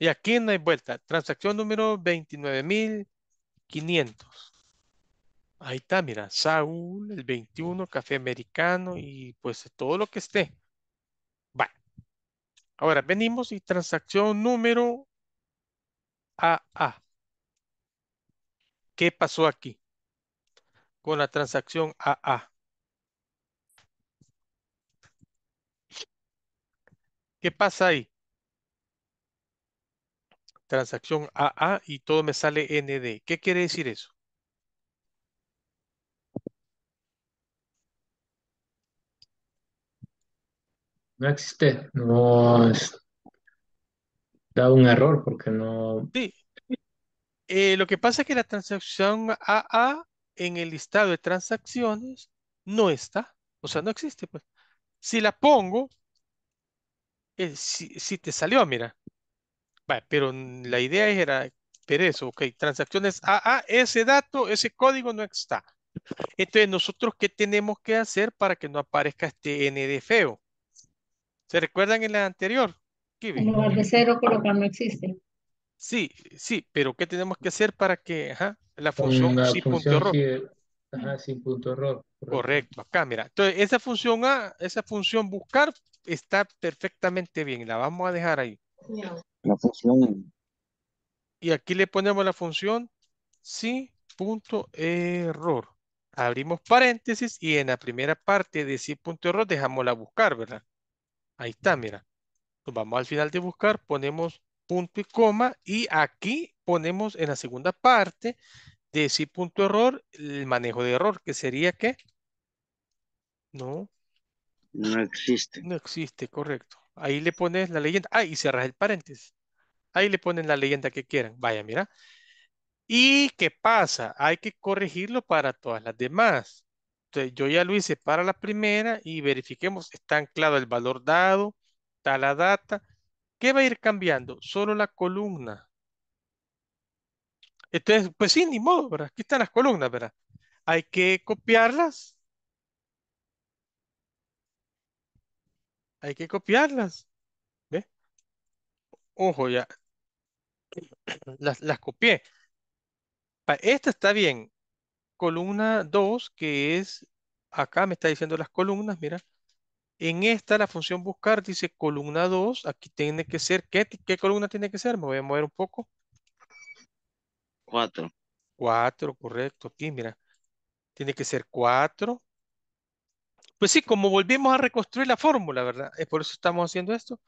Y aquí no hay vuelta. Transacción número 29.500. Ahí está, mira. Saúl, el 21, café americano y pues todo lo que esté. Ahora venimos y transacción número AA. ¿Qué pasó aquí con la transacción AA? ¿Qué pasa ahí? Transacción AA y todo me sale ND. ¿Qué quiere decir eso? No existe, no es, da un error porque no. Sí. Eh, lo que pasa es que la transacción AA en el listado de transacciones no está, o sea, no existe. Pues. Si la pongo, eh, si, te salió, mira. pero la idea era pero eso, ok, transacciones AA, ese dato, ese código no está. Entonces, ¿nosotros qué tenemos que hacer para que no aparezca este ND feo? ¿Se recuerdan en la anterior? cero no existe. Sí, sí, pero ¿qué tenemos que hacer para que la función punto error? ajá, sin Correcto. acá mira. Entonces, esa función A, esa función buscar está perfectamente bien. La vamos a dejar ahí. La función. Y aquí le ponemos la función sin punto error abrimos paréntesis y en la primera parte de sí punto error dejamos la buscar, ¿verdad? Ahí está, mira. Nos vamos al final de buscar, ponemos punto y coma y aquí ponemos en la segunda parte de si punto error el manejo de error, que sería que no. No existe. No existe, correcto. Ahí le pones la leyenda. Ah, y cerras el paréntesis. Ahí le ponen la leyenda que quieran. Vaya, mira. ¿Y qué pasa? Hay que corregirlo para todas las demás yo ya lo hice para la primera y verifiquemos, está anclado el valor dado, está la data. ¿Qué va a ir cambiando? Solo la columna. Entonces, pues sí, ni modo, ¿verdad? Aquí están las columnas, ¿verdad? Hay que copiarlas. Hay que copiarlas. ¿Ve? Ojo, ya. Las, las copié. Esta está bien columna 2, que es, acá me está diciendo las columnas, mira, en esta la función buscar dice columna 2, aquí tiene que ser, ¿qué, qué columna tiene que ser? Me voy a mover un poco. 4. 4, correcto, aquí mira, tiene que ser 4. Pues sí, como volvimos a reconstruir la fórmula, ¿verdad? Es por eso estamos haciendo esto.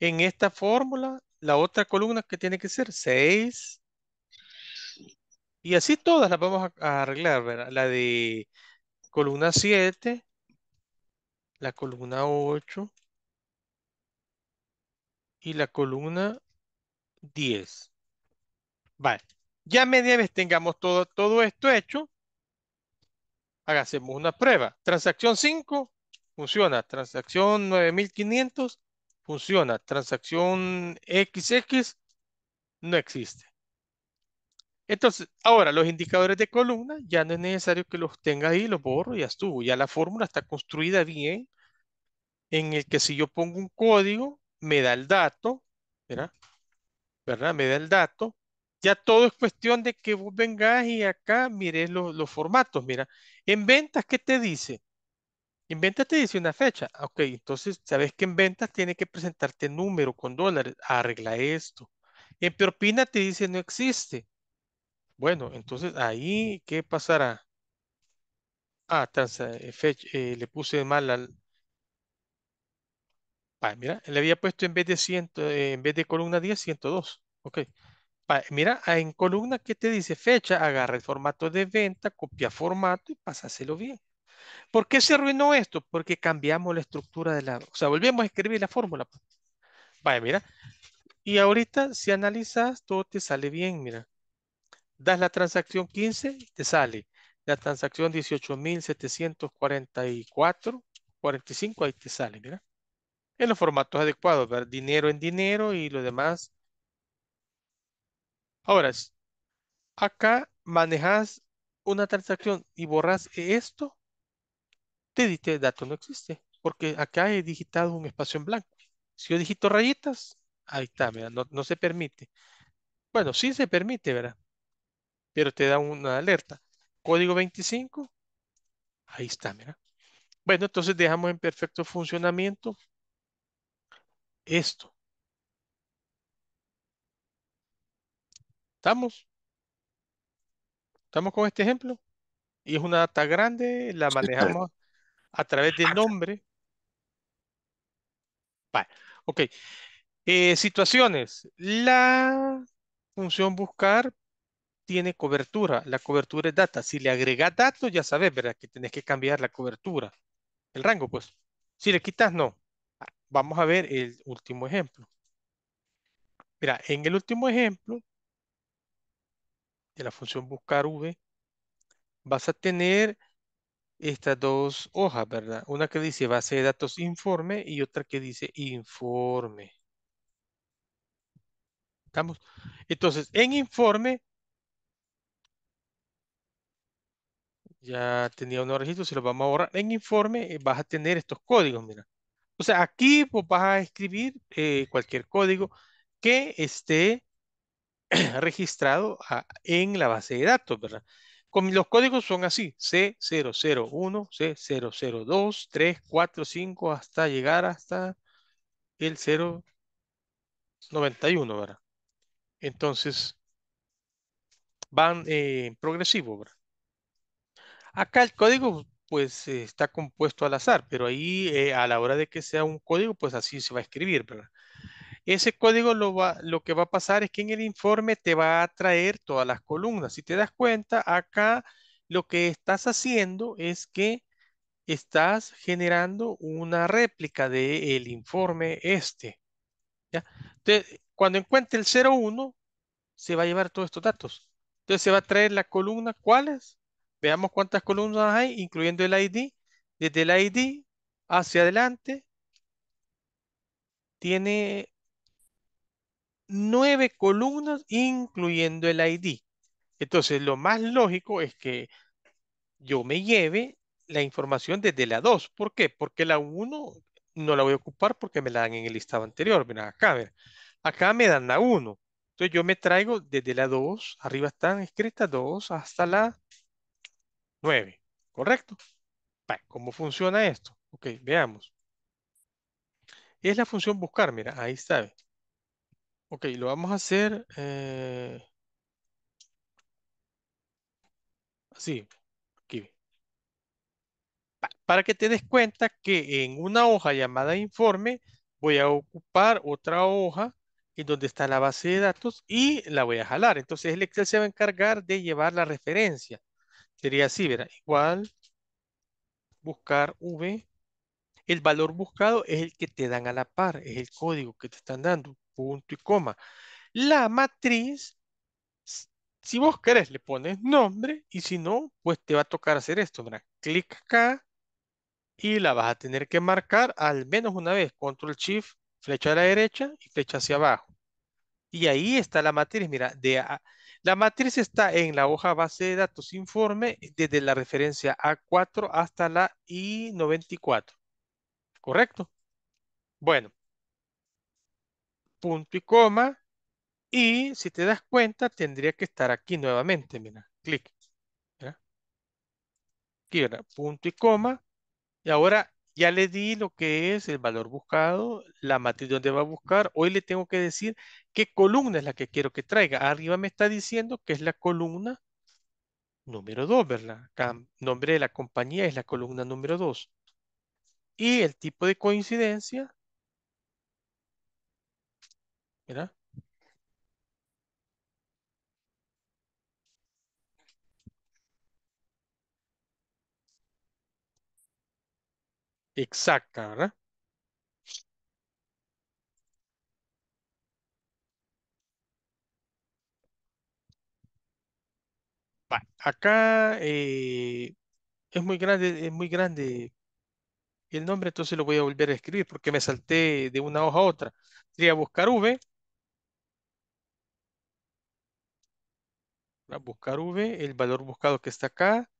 En esta fórmula, la otra columna que tiene que ser 6, y así todas las vamos a, arreglar, ¿verdad? La de columna 7, la columna 8 y la columna 10. Vale. Ya media vez tengamos todo, todo esto hecho, hagamos una prueba. Transacción 5 funciona. Transacción 9500 funciona. Transacción XX no existe. Entonces, ahora los indicadores de columna ya no es necesario que los tenga ahí, los borro, ya estuvo. Ya la fórmula está construida bien, en el que si yo pongo un código, me da el dato, ¿verdad? ¿verdad? Me da el dato. Ya todo es cuestión de que vos vengas y acá mires los, formatos, mira. En ventas, ¿qué te dice? En ventas te dice una fecha. Ah, ok, entonces, ¿sabes que en ventas tiene que presentarte número con dólares? Arregla esto. En propina te dice no existe bueno, entonces ahí, ¿qué pasará? Ah, eh, eh, le puse mal al... mira, le había puesto en vez de eh, en vez de columna 10, 102. Ok. mira, ah, en columna que te dice fecha, agarra el formato de venta, copia formato y pásaselo bien. ¿Por qué se arruinó esto? Porque cambiamos la estructura de la... O sea, volvemos a escribir la fórmula. Pues. Vaya, mira. Y ahorita, si analizas, todo te sale bien, mira das la transacción 15 y te sale la transacción 18.744, 45, ahí te sale, ¿verdad? En los formatos adecuados, ¿verdad? dinero en dinero y lo demás. Ahora, acá manejas una transacción y borras esto, te dice dato no existe, porque acá he digitado un espacio en blanco. Si yo digito rayitas, ahí está, mira, no, no se permite. Bueno, sí se permite, ¿verdad? pero te da una alerta. Código 25, ahí está, mira. Bueno, entonces dejamos en perfecto funcionamiento esto. ¿Estamos? ¿Estamos con este ejemplo? Y es una data grande, la manejamos a través del nombre. Vale, ok. Eh, situaciones. La función buscar tiene cobertura. La cobertura es data. Si le agregas datos, ya sabes, ¿verdad? Que tenés que cambiar la cobertura. El rango, pues. Si le quitas, no. Vamos a ver el último ejemplo. Mira, en el último ejemplo de la función buscar v, vas a tener estas dos hojas, ¿verdad? Una que dice base de datos informe y otra que dice informe. ¿Estamos? Entonces, en informe Ya tenía unos registros, se lo vamos a borrar en informe, eh, vas a tener estos códigos, mira. O sea, aquí pues, vas a escribir eh, cualquier código que esté registrado ah, en la base de datos, ¿verdad? Con, los códigos son así, C001, C002, 3, 4, 5, hasta llegar hasta el 091, ¿verdad? Entonces, van en eh, progresivo, ¿verdad? Acá el código pues eh, está compuesto al azar, pero ahí eh, a la hora de que sea un código, pues así se va a escribir, ¿verdad? Ese código lo, va, lo que va a pasar es que en el informe te va a traer todas las columnas. Si te das cuenta, acá lo que estás haciendo es que estás generando una réplica del informe este. Entonces, cuando encuentre el 01, se va a llevar todos estos datos. Entonces se va a traer la columna, ¿cuáles? Veamos cuántas columnas hay, incluyendo el ID. Desde el ID hacia adelante tiene nueve columnas, incluyendo el ID. Entonces, lo más lógico es que yo me lleve la información desde la 2. ¿Por qué? Porque la 1 no la voy a ocupar porque me la dan en el listado anterior. Mira, acá, Acá me dan la 1. Entonces yo me traigo desde la 2, arriba están escritas 2, hasta la 9, ¿correcto? ¿Cómo funciona esto? Ok, veamos. Es la función buscar, mira, ahí está. Ok, lo vamos a hacer eh, así, aquí. para que te des cuenta que en una hoja llamada informe voy a ocupar otra hoja en donde está la base de datos y la voy a jalar. Entonces el Excel se va a encargar de llevar la referencia. Sería así, verá, igual buscar V. El valor buscado es el que te dan a la par, es el código que te están dando, punto y coma. La matriz, si vos querés, le pones nombre y si no, pues te va a tocar hacer esto, verá. Clic acá y la vas a tener que marcar al menos una vez. Control Shift, flecha a la derecha y flecha hacia abajo. Y ahí está la matriz, mira, de... A, la matriz está en la hoja base de datos informe eh, desde la referencia A4 hasta la I94. ¿Correcto? Bueno. Punto y coma. Y si te das cuenta, tendría que estar aquí nuevamente. Mira, clic. Aquí, Punto y coma. Y ahora ya le di lo que es el valor buscado, la matriz donde va a buscar. Hoy le tengo que decir qué columna es la que quiero que traiga. Arriba me está diciendo que es la columna número 2, ¿verdad? nombre de la compañía es la columna número 2. Y el tipo de coincidencia, ¿verdad? exacta, ¿verdad? acá eh, es muy grande, es muy grande el nombre, entonces lo voy a volver a escribir porque me salté de una hoja a otra. Sería buscar V. Buscar V, el valor buscado que está acá.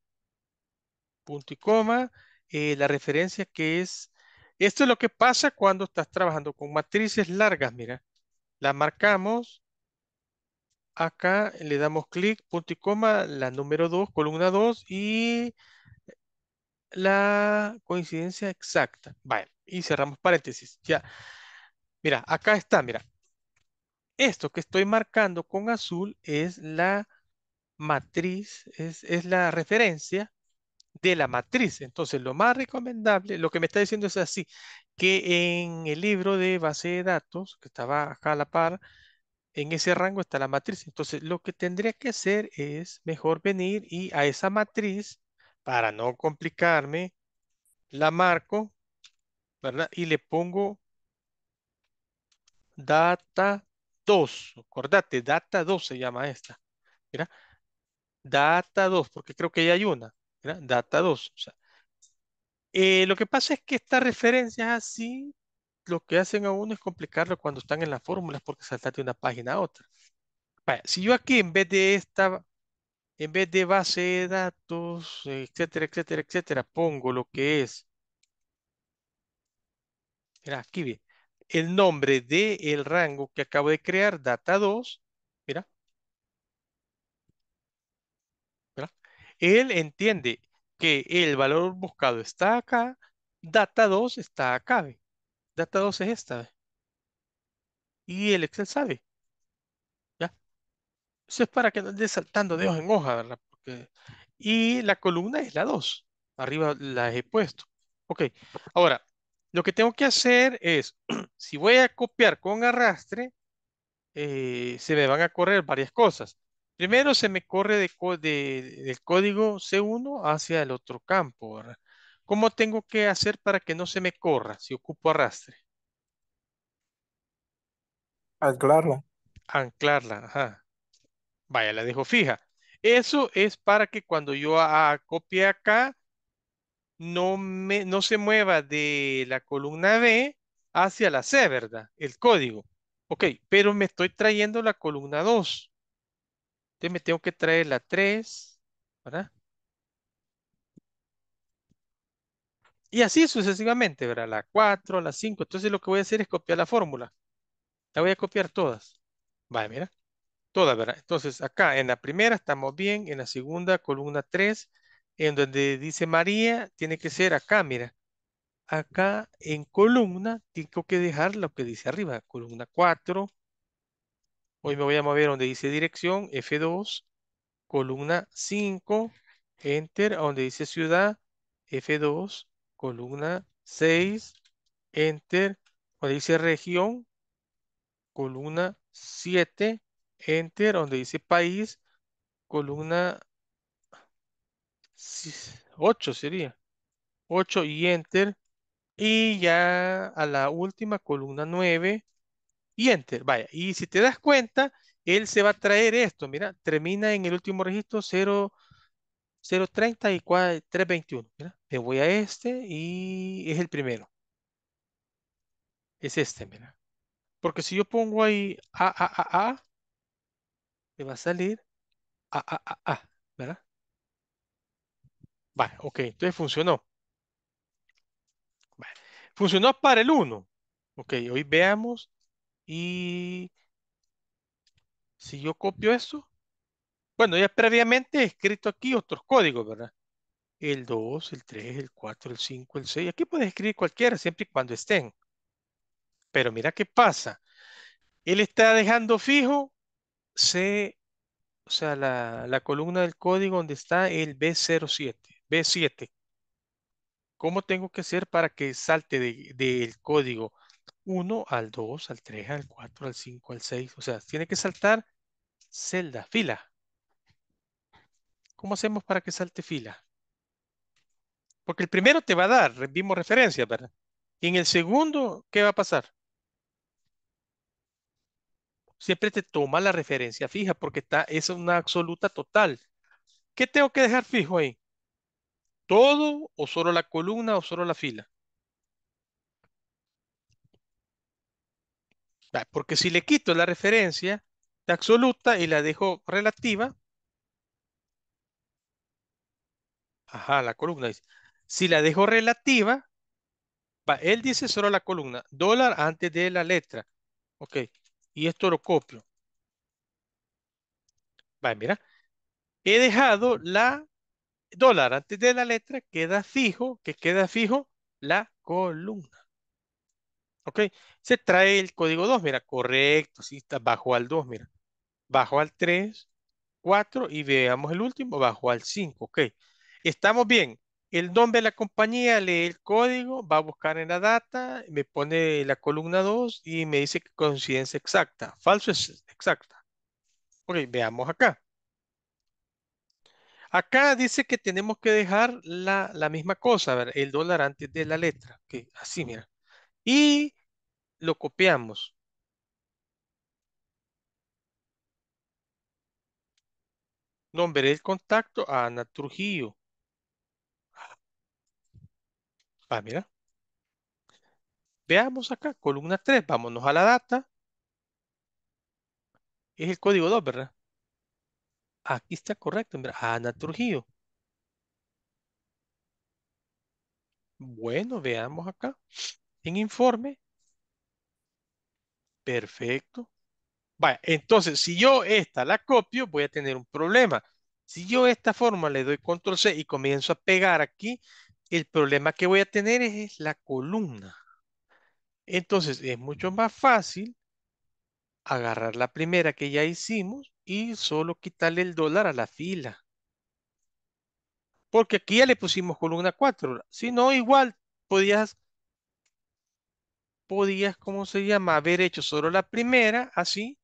Punto y coma. Eh, la referencia que es, esto es lo que pasa cuando estás trabajando con matrices largas, mira, la marcamos, acá le damos clic, punto y coma, la número 2, columna 2 y la coincidencia exacta. Vale, y cerramos paréntesis. Ya, mira, acá está, mira. Esto que estoy marcando con azul es la matriz, es, es la referencia de la matriz. Entonces, lo más recomendable, lo que me está diciendo es así, que en el libro de base de datos, que estaba acá a la par, en ese rango está la matriz. Entonces, lo que tendría que hacer es mejor venir y a esa matriz, para no complicarme, la marco, ¿verdad? Y le pongo data 2. Acordate, data 2 se llama esta. Mira, data 2, porque creo que ya hay una. Data 2. Eh, lo que pasa es que estas referencias así lo que hacen a uno es complicarlo cuando están en las fórmulas porque saltar de una página a otra. si yo aquí en vez de esta, en vez de base de datos, etcétera, etcétera, etcétera, pongo lo que es, aquí bien, el nombre del el rango que acabo de crear, data 2, Él entiende que el valor buscado está acá, data 2 está acá. Data 2 es esta. Y el Excel sabe. ¿Ya? Eso es para que no esté saltando de hoja en hoja, ¿verdad? Y la columna es la 2. Arriba la he puesto. Ok. Ahora, lo que tengo que hacer es, si voy a copiar con arrastre, eh, se me van a correr varias cosas. Primero se me corre del código C1 hacia el otro campo. ¿Cómo tengo que hacer para que no se me corra si ocupo arrastre? Anclarla. Anclarla, ajá. Vaya, la dejo fija. Eso es para que cuando yo a, copie acá, no, no se mueva de la columna B hacia la C, ¿verdad? El código. Ok, pero me estoy trayendo la columna 2. Entonces me tengo que traer la 3, ¿verdad? Y así sucesivamente, ¿verdad? La 4, la 5. Entonces lo que voy a hacer es copiar la fórmula. La voy a copiar todas. Vale, mira. Todas, ¿verdad? Entonces acá en la primera estamos bien. En la segunda, columna 3. En donde dice María, tiene que ser acá, mira. Acá en columna tengo que dejar lo que dice arriba. Columna 4, Hoy me voy a mover donde dice dirección, F2, columna 5, enter, donde dice ciudad, F2, columna 6, enter, donde dice región, columna 7, enter, donde dice país, columna 8 sería, 8 y enter, y ya a la última columna 9, y enter. Vaya, y si te das cuenta, él se va a traer esto. Mira, termina en el último registro 0, 030 y 321. Mira, me voy a este y es el primero. Es este, mira. Porque si yo pongo ahí A, A, A, A, me va a salir A, A, A, A, ¿verdad? Vale, ok, entonces funcionó. Funcionó para el 1. Ok, hoy veamos y si yo copio esto, bueno, ya previamente he escrito aquí otros códigos, ¿verdad? El 2, el 3, el 4, el 5, el 6. Aquí puedes escribir cualquiera, siempre y cuando estén. Pero mira qué pasa. Él está dejando fijo o sea, la, columna del código donde está el B07, B7. ¿Cómo tengo que hacer para que salte del de, código 1 al 2, al 3, al 4, al 5, al 6. O sea, tiene que saltar celda, fila. ¿Cómo hacemos para que salte fila? Porque el primero te va a dar, vimos referencia, ¿verdad? Y en el segundo, ¿qué va a pasar? Siempre te toma la referencia fija porque está, es una absoluta total. ¿Qué tengo que dejar fijo ahí? ¿Todo o solo la columna o solo la fila? Porque si le quito la referencia de absoluta y la dejo relativa, ajá, la columna dice, si la dejo relativa, va, él dice solo la columna, dólar antes de la letra. Ok, y esto lo copio. Va, mira, he dejado la dólar antes de la letra, queda fijo, que queda fijo la columna. ¿Ok? Se trae el código 2, mira, correcto, sí, está, bajo al 2, mira. bajo al 3, 4 y veamos el último, bajo al 5, ¿ok? Estamos bien. El nombre de la compañía lee el código, va a buscar en la data, me pone la columna 2 y me dice que coincidencia exacta. Falso es exacta. Ok, veamos acá. Acá dice que tenemos que dejar la, misma cosa, el dólar antes de la letra. Que así, mira y lo copiamos. Nombre del contacto a Ana Trujillo. Ah, mira. Veamos acá, columna 3, vámonos a la data. Es el código 2, ¿verdad? Aquí está correcto, mira, Ana Trujillo. Bueno, veamos acá en informe. Perfecto. Vaya, entonces, si yo esta la copio, voy a tener un problema. Si yo esta forma le doy control C y comienzo a pegar aquí, el problema que voy a tener es, es la columna. Entonces, es mucho más fácil agarrar la primera que ya hicimos y solo quitarle el dólar a la fila. Porque aquí ya le pusimos columna 4. Si no, igual podías podías, ¿cómo se llama? Haber hecho solo la primera, así,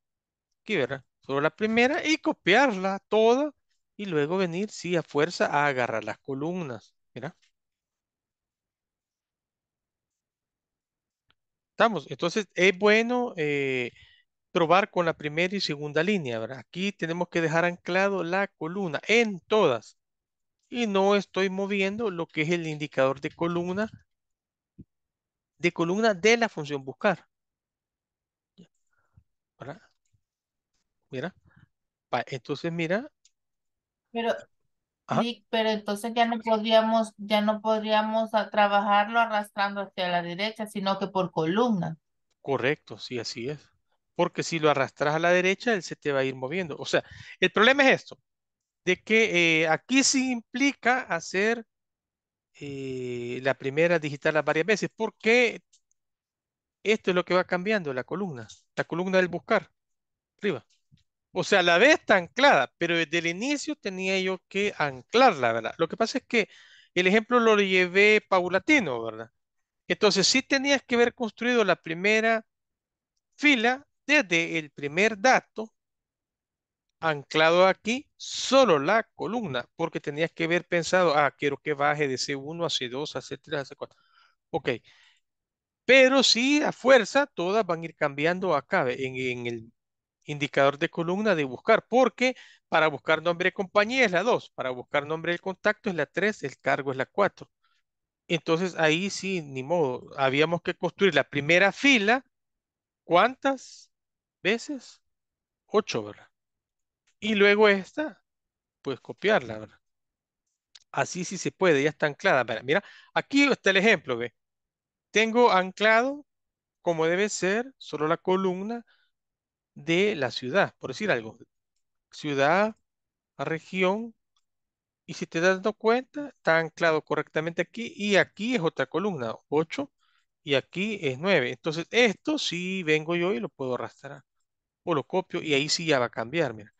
aquí ¿verdad? solo la primera y copiarla toda y luego venir, sí, a fuerza a agarrar las columnas, ¿verdad? Estamos, entonces es bueno eh, probar con la primera y segunda línea, ¿verdad? Aquí tenemos que dejar anclado la columna en todas y no estoy moviendo lo que es el indicador de columna de columna de la función buscar. ¿Verdad? Mira. Entonces, mira. Pero, pero entonces ya no podríamos, ya no podríamos a trabajarlo arrastrando hacia la derecha, sino que por columna. Correcto, sí, así es. Porque si lo arrastras a la derecha, él se te va a ir moviendo. O sea, el problema es esto, de que eh, aquí sí implica hacer eh, la primera digitarla varias veces, porque esto es lo que va cambiando la columna, la columna del buscar, arriba. O sea, la B está anclada, pero desde el inicio tenía yo que anclarla, ¿verdad? Lo que pasa es que el ejemplo lo llevé paulatino, ¿verdad? Entonces si tenías que haber construido la primera fila desde el primer dato anclado aquí solo la columna, porque tenías que haber pensado, ah, quiero que baje de C1 a C2, a C3, a C4. Ok. Pero sí, a fuerza, todas van a ir cambiando acá en, el indicador de columna de buscar, porque para buscar nombre de compañía es la 2, para buscar nombre del contacto es la 3, el cargo es la 4. Entonces ahí sí, ni modo, habíamos que construir la primera fila, ¿cuántas veces? 8, ¿verdad? Y luego esta, puedes copiarla. ¿verdad? Así sí se puede, ya está anclada. Mira, aquí está el ejemplo. ¿ve? Tengo anclado, como debe ser, solo la columna de la ciudad, por decir algo. Ciudad, región, y si te das cuenta, está anclado correctamente aquí y aquí es otra columna, 8 y aquí es 9. Entonces esto sí vengo yo y lo puedo arrastrar o lo copio y ahí sí ya va a cambiar, mira.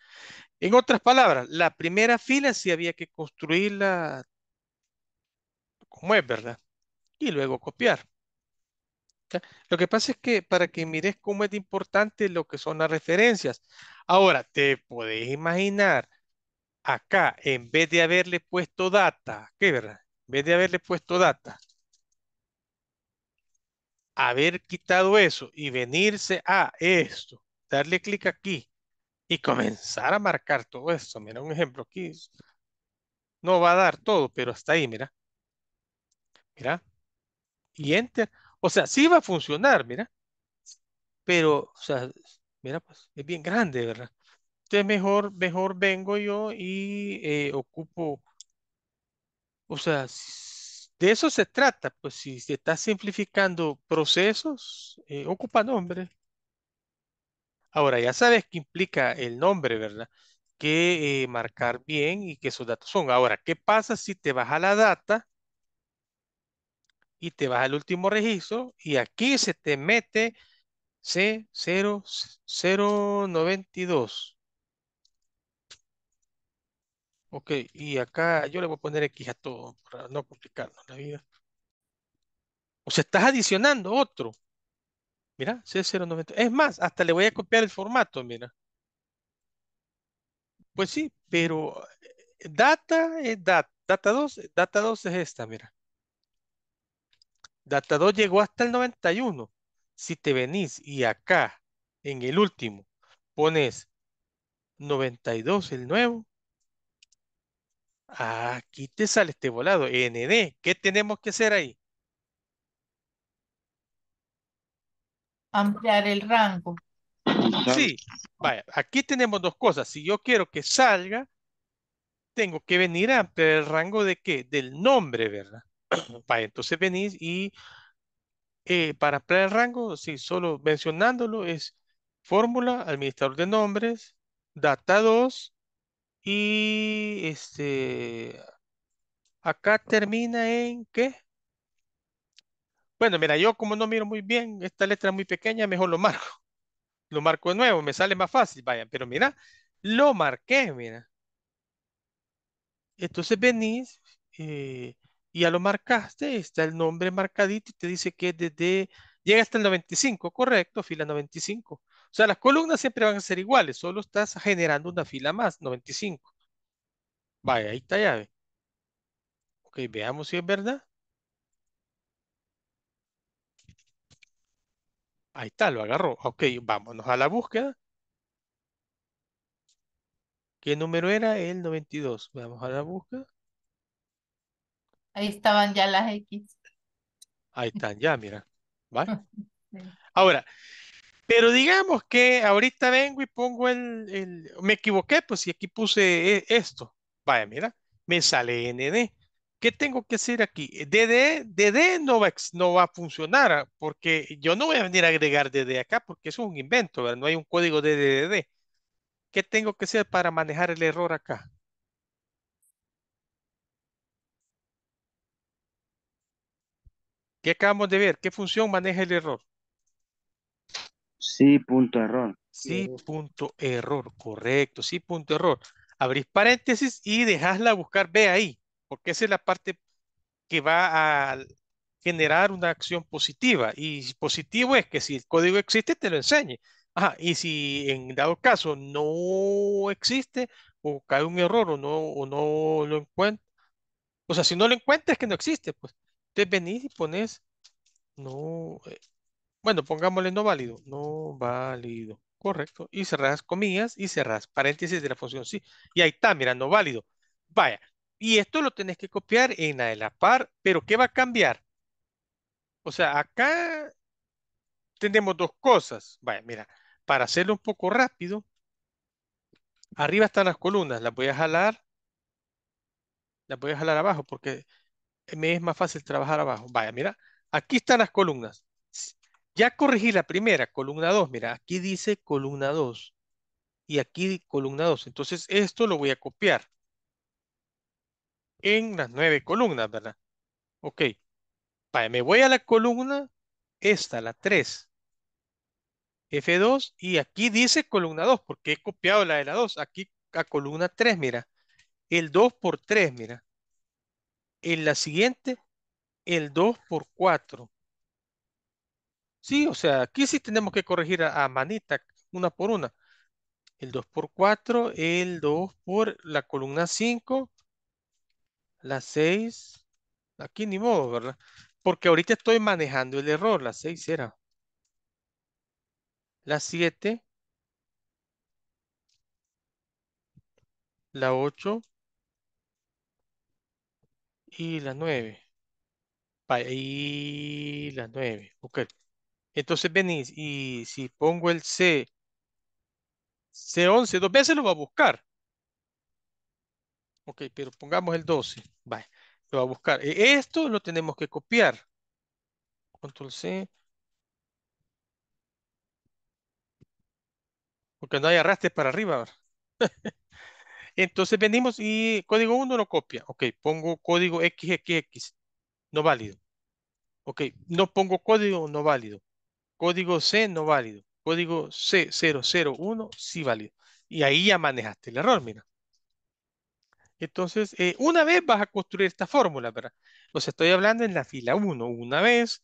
En otras palabras, la primera fila sí había que construirla como es, ¿verdad? Y luego copiar. Lo que pasa es que para que mires cómo es importante lo que son las referencias. Ahora, te puedes imaginar acá, en vez de haberle puesto data, ¿qué verdad? En vez de haberle puesto data, haber quitado eso y venirse a esto, darle clic aquí y comenzar a marcar todo esto. Mira, un ejemplo aquí. No va a dar todo, pero hasta ahí, mira. Mira. Y enter. O sea, sí va a funcionar, mira. Pero, o sea, mira, pues es bien grande, ¿verdad? Entonces mejor, mejor vengo yo y eh, ocupo, o sea, de eso se trata, pues si se está simplificando procesos, eh, ocupa nombre, Ahora, ya sabes qué implica el nombre, ¿verdad? Que eh, marcar bien y que esos datos son. Ahora, ¿qué pasa si te vas a la data y te vas al último registro y aquí se te mete C0092? Ok, y acá yo le voy a poner X a todo para no complicarnos la vida. O sea, estás adicionando otro. Mira, 090 Es más, hasta le voy a copiar el formato, mira. Pues sí, pero eh, data data. Data 2, data 2 es esta, mira. Data 2 llegó hasta el 91. Si te venís y acá, en el último, pones 92, el nuevo. Aquí te sale este volado. ND. ¿Qué tenemos que hacer ahí? ampliar el rango. Sí, vaya, aquí tenemos dos cosas. Si yo quiero que salga, tengo que venir a ampliar el rango de qué? Del nombre, ¿verdad? Vaya, entonces venís y eh, para ampliar el rango, sí, solo mencionándolo es fórmula, administrador de nombres, data 2 y este, acá termina en ¿qué? Bueno, mira, yo como no miro muy bien, esta letra es muy pequeña, mejor lo marco. Lo marco de nuevo, me sale más fácil, vaya. Pero mira, lo marqué, mira. Entonces venís eh, y ya lo marcaste, está el nombre marcadito y te dice que desde... Llega hasta el 95, correcto, fila 95. O sea, las columnas siempre van a ser iguales, solo estás generando una fila más, 95. Vaya, ahí está llave. Ok, veamos si es verdad. Ahí está, lo agarró. Ok, vámonos a la búsqueda. ¿Qué número era? El 92. Vamos a la búsqueda. Ahí estaban ya las X. Ahí están ya, mira. ¿Vale? Ahora, pero digamos que ahorita vengo y pongo el, el, me equivoqué, pues si aquí puse eh, esto. Vaya, mira, me sale ND. ¿Qué tengo que hacer aquí? DD, DD no, va, no va a funcionar ah, porque yo no voy a venir a agregar DD acá porque es un invento, ¿verdad? No hay un código de DDD. ¿Qué tengo que hacer para manejar el error acá? ¿Qué acabamos de ver? ¿Qué función maneja el error? Sí, punto error. Sí, punto error, correcto. Sí, punto error. Abrís paréntesis y dejásla buscar B ahí porque esa es la parte que va a generar una acción positiva. Y positivo es que si el código existe, te lo enseñe. y si en dado caso no existe o cae un error o no, o no lo encuentra, o sea, si no lo encuentras es que no existe, pues te venís y pones no, eh, bueno, pongámosle no válido, no válido, correcto, y cerrás comillas y cerrás paréntesis de la función sí, y ahí está, mira, no válido. Vaya, y esto lo tenés que copiar en la de la par, pero ¿qué va a cambiar? O sea, acá tenemos dos cosas. Vaya, mira, para hacerlo un poco rápido, arriba están las columnas, las voy a jalar, las voy a jalar abajo porque me es más fácil trabajar abajo. Vaya, mira, aquí están las columnas. Ya corregí la primera, columna 2, mira, aquí dice columna 2 y aquí columna 2. Entonces esto lo voy a copiar en las nueve columnas, ¿verdad? Ok. me voy a la columna, esta, la 3. F2, y aquí dice columna 2, porque he copiado la de la 2. Aquí a columna 3, mira. El 2 por 3, mira. En la siguiente, el 2 por 4. Sí, o sea, aquí sí tenemos que corregir a, a manita, una por una. El 2 por 4, el 2 por la columna 5, la 6, aquí ni modo, ¿verdad? Porque ahorita estoy manejando el error, la 6 era. La 7. La 8. Y la 9. Y la 9. Ok. Entonces venís y si pongo el C, C11, dos veces lo va a buscar. Ok, pero pongamos el 12. Vale, lo va a buscar. E, esto lo tenemos que copiar. Control C. Porque no hay arrastre para arriba. Entonces venimos y código 1 lo copia. Ok, pongo código XXX. No válido. Ok, no pongo código no válido. Código C no válido. Código C001 sí válido. Y ahí ya manejaste el error, mira. Entonces, eh, una vez vas a construir esta fórmula, ¿verdad? Los estoy hablando en la fila 1, una vez,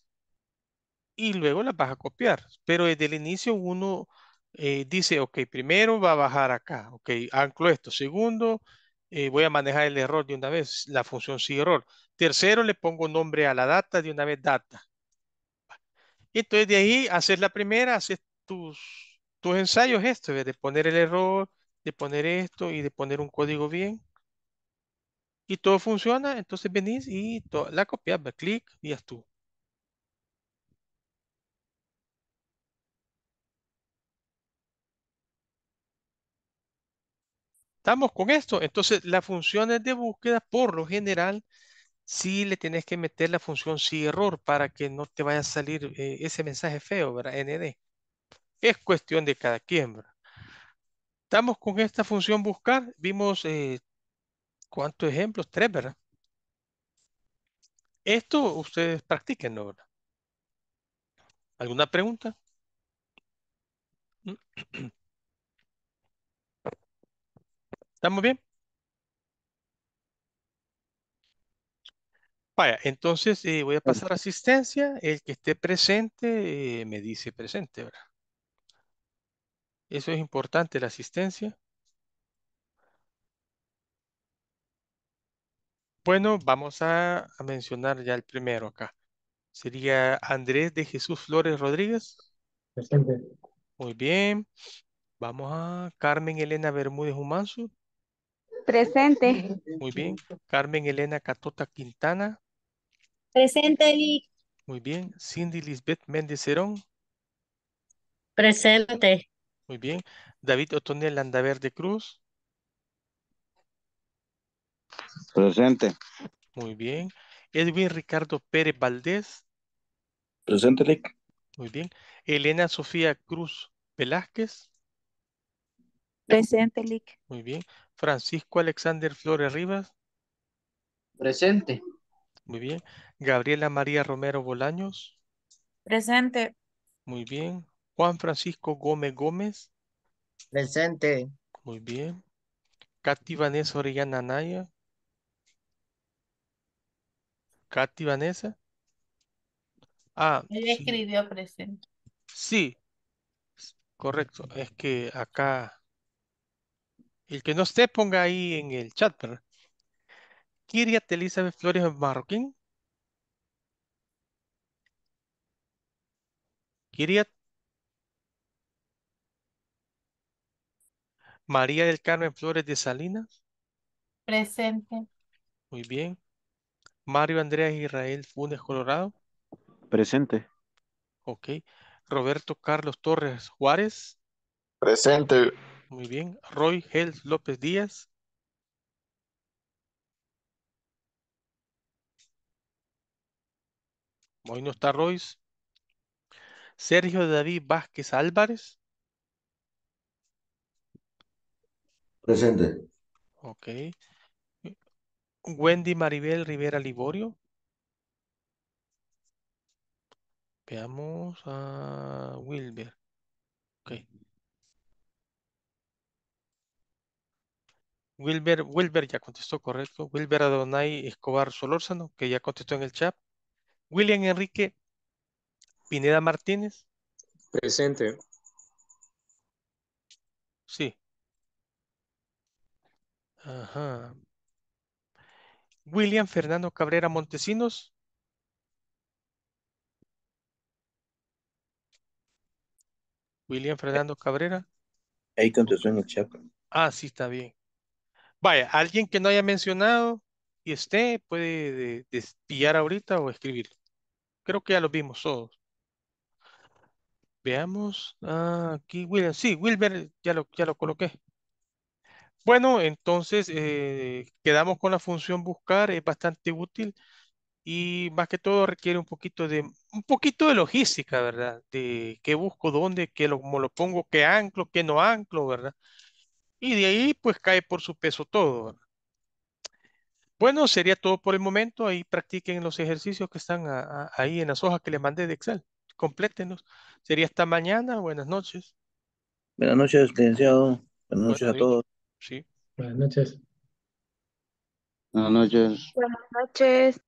y luego la vas a copiar. Pero desde el inicio uno eh, dice, ok, primero va a bajar acá, ok, anclo esto. Segundo, eh, voy a manejar el error de una vez, la función sí error. Tercero, le pongo nombre a la data de una vez data. Entonces de ahí hacer la primera, haces tus, tus ensayos esto, de poner el error, de poner esto y de poner un código bien y todo funciona, entonces venís y la copias, clic y ya estuvo. Estamos con esto. Entonces, las funciones de búsqueda, por lo general, sí le tienes que meter la función sí error para que no te vaya a salir eh, ese mensaje feo, ¿verdad? ND. Es cuestión de cada quien, ¿verdad? Estamos con esta función buscar. Vimos eh, ¿Cuántos ejemplos? Tres, ¿verdad? Esto ustedes practiquen, ¿no? ¿Alguna pregunta? ¿Estamos bien? Vaya, entonces eh, voy a pasar a asistencia. El que esté presente eh, me dice presente, ¿verdad? Eso es importante, la asistencia. Bueno, vamos a, mencionar ya el primero acá. Sería Andrés de Jesús Flores Rodríguez. Presente. Muy bien. Vamos a Carmen Elena Bermúdez Humanzu. Presente. Muy bien. Carmen Elena Catota Quintana. Presente, Muy bien. Cindy Lisbeth Méndez Cerón. Presente. Muy bien. David Otoniel Landaverde Cruz. Presente. Muy bien. Edwin Ricardo Pérez Valdés. Presente, Muy bien. Elena Sofía Cruz Velázquez. Presente, Muy bien. Francisco Alexander Flores Rivas. Presente. Muy bien. Gabriela María Romero Bolaños. Presente. Muy bien. Juan Francisco Gómez Gómez. Presente. Muy bien. Katy Vanessa Orellana Naya. Katy Vanessa. Ah, escribió presente. Sí, correcto. Es que acá, el que no esté, ponga ahí en el chat, ¿verdad? Kiriat Elizabeth Flores Marroquín. Kiriat. María del Carmen Flores de Salinas. Presente. Muy bien. Mario Andrés Israel Funes Colorado. Presente. Ok. Roberto Carlos Torres Juárez. Presente. Muy bien. Roy Hels López Díaz. Hoy no está Royce. Sergio David Vázquez Álvarez. Presente. Ok. Wendy Maribel Rivera Liborio. Veamos a Wilber. Ok. Wilber, Wilber ya contestó, correcto. Wilber Adonai Escobar Solórzano, que ya contestó en el chat. William Enrique Pineda Martínez. Presente. Sí. Ajá. William Fernando Cabrera Montesinos. William eh, Fernando Cabrera. Ahí contestó en el chat. Ah, sí, está bien. Vaya, alguien que no haya mencionado y esté, puede despillar ahorita o escribir Creo que ya lo vimos todos. Veamos. Ah, aquí William. Sí, Wilber, ya lo, ya lo coloqué. Bueno, entonces eh, quedamos con la función buscar, es bastante útil y más que todo requiere un poquito de, un poquito de logística, ¿verdad? De qué busco, dónde, qué lo, lo pongo, qué anclo, qué no anclo, ¿verdad? Y de ahí pues cae por su peso todo, Bueno, sería todo por el momento. Ahí practiquen los ejercicios que están ahí en las hojas que les mandé de Excel. Complétenlos, Sería hasta mañana. Buenas noches. Buenas noches, licenciado. Buenas noches a todos. ¿sí? Buenas noches. Buenas noches. Buenas noches.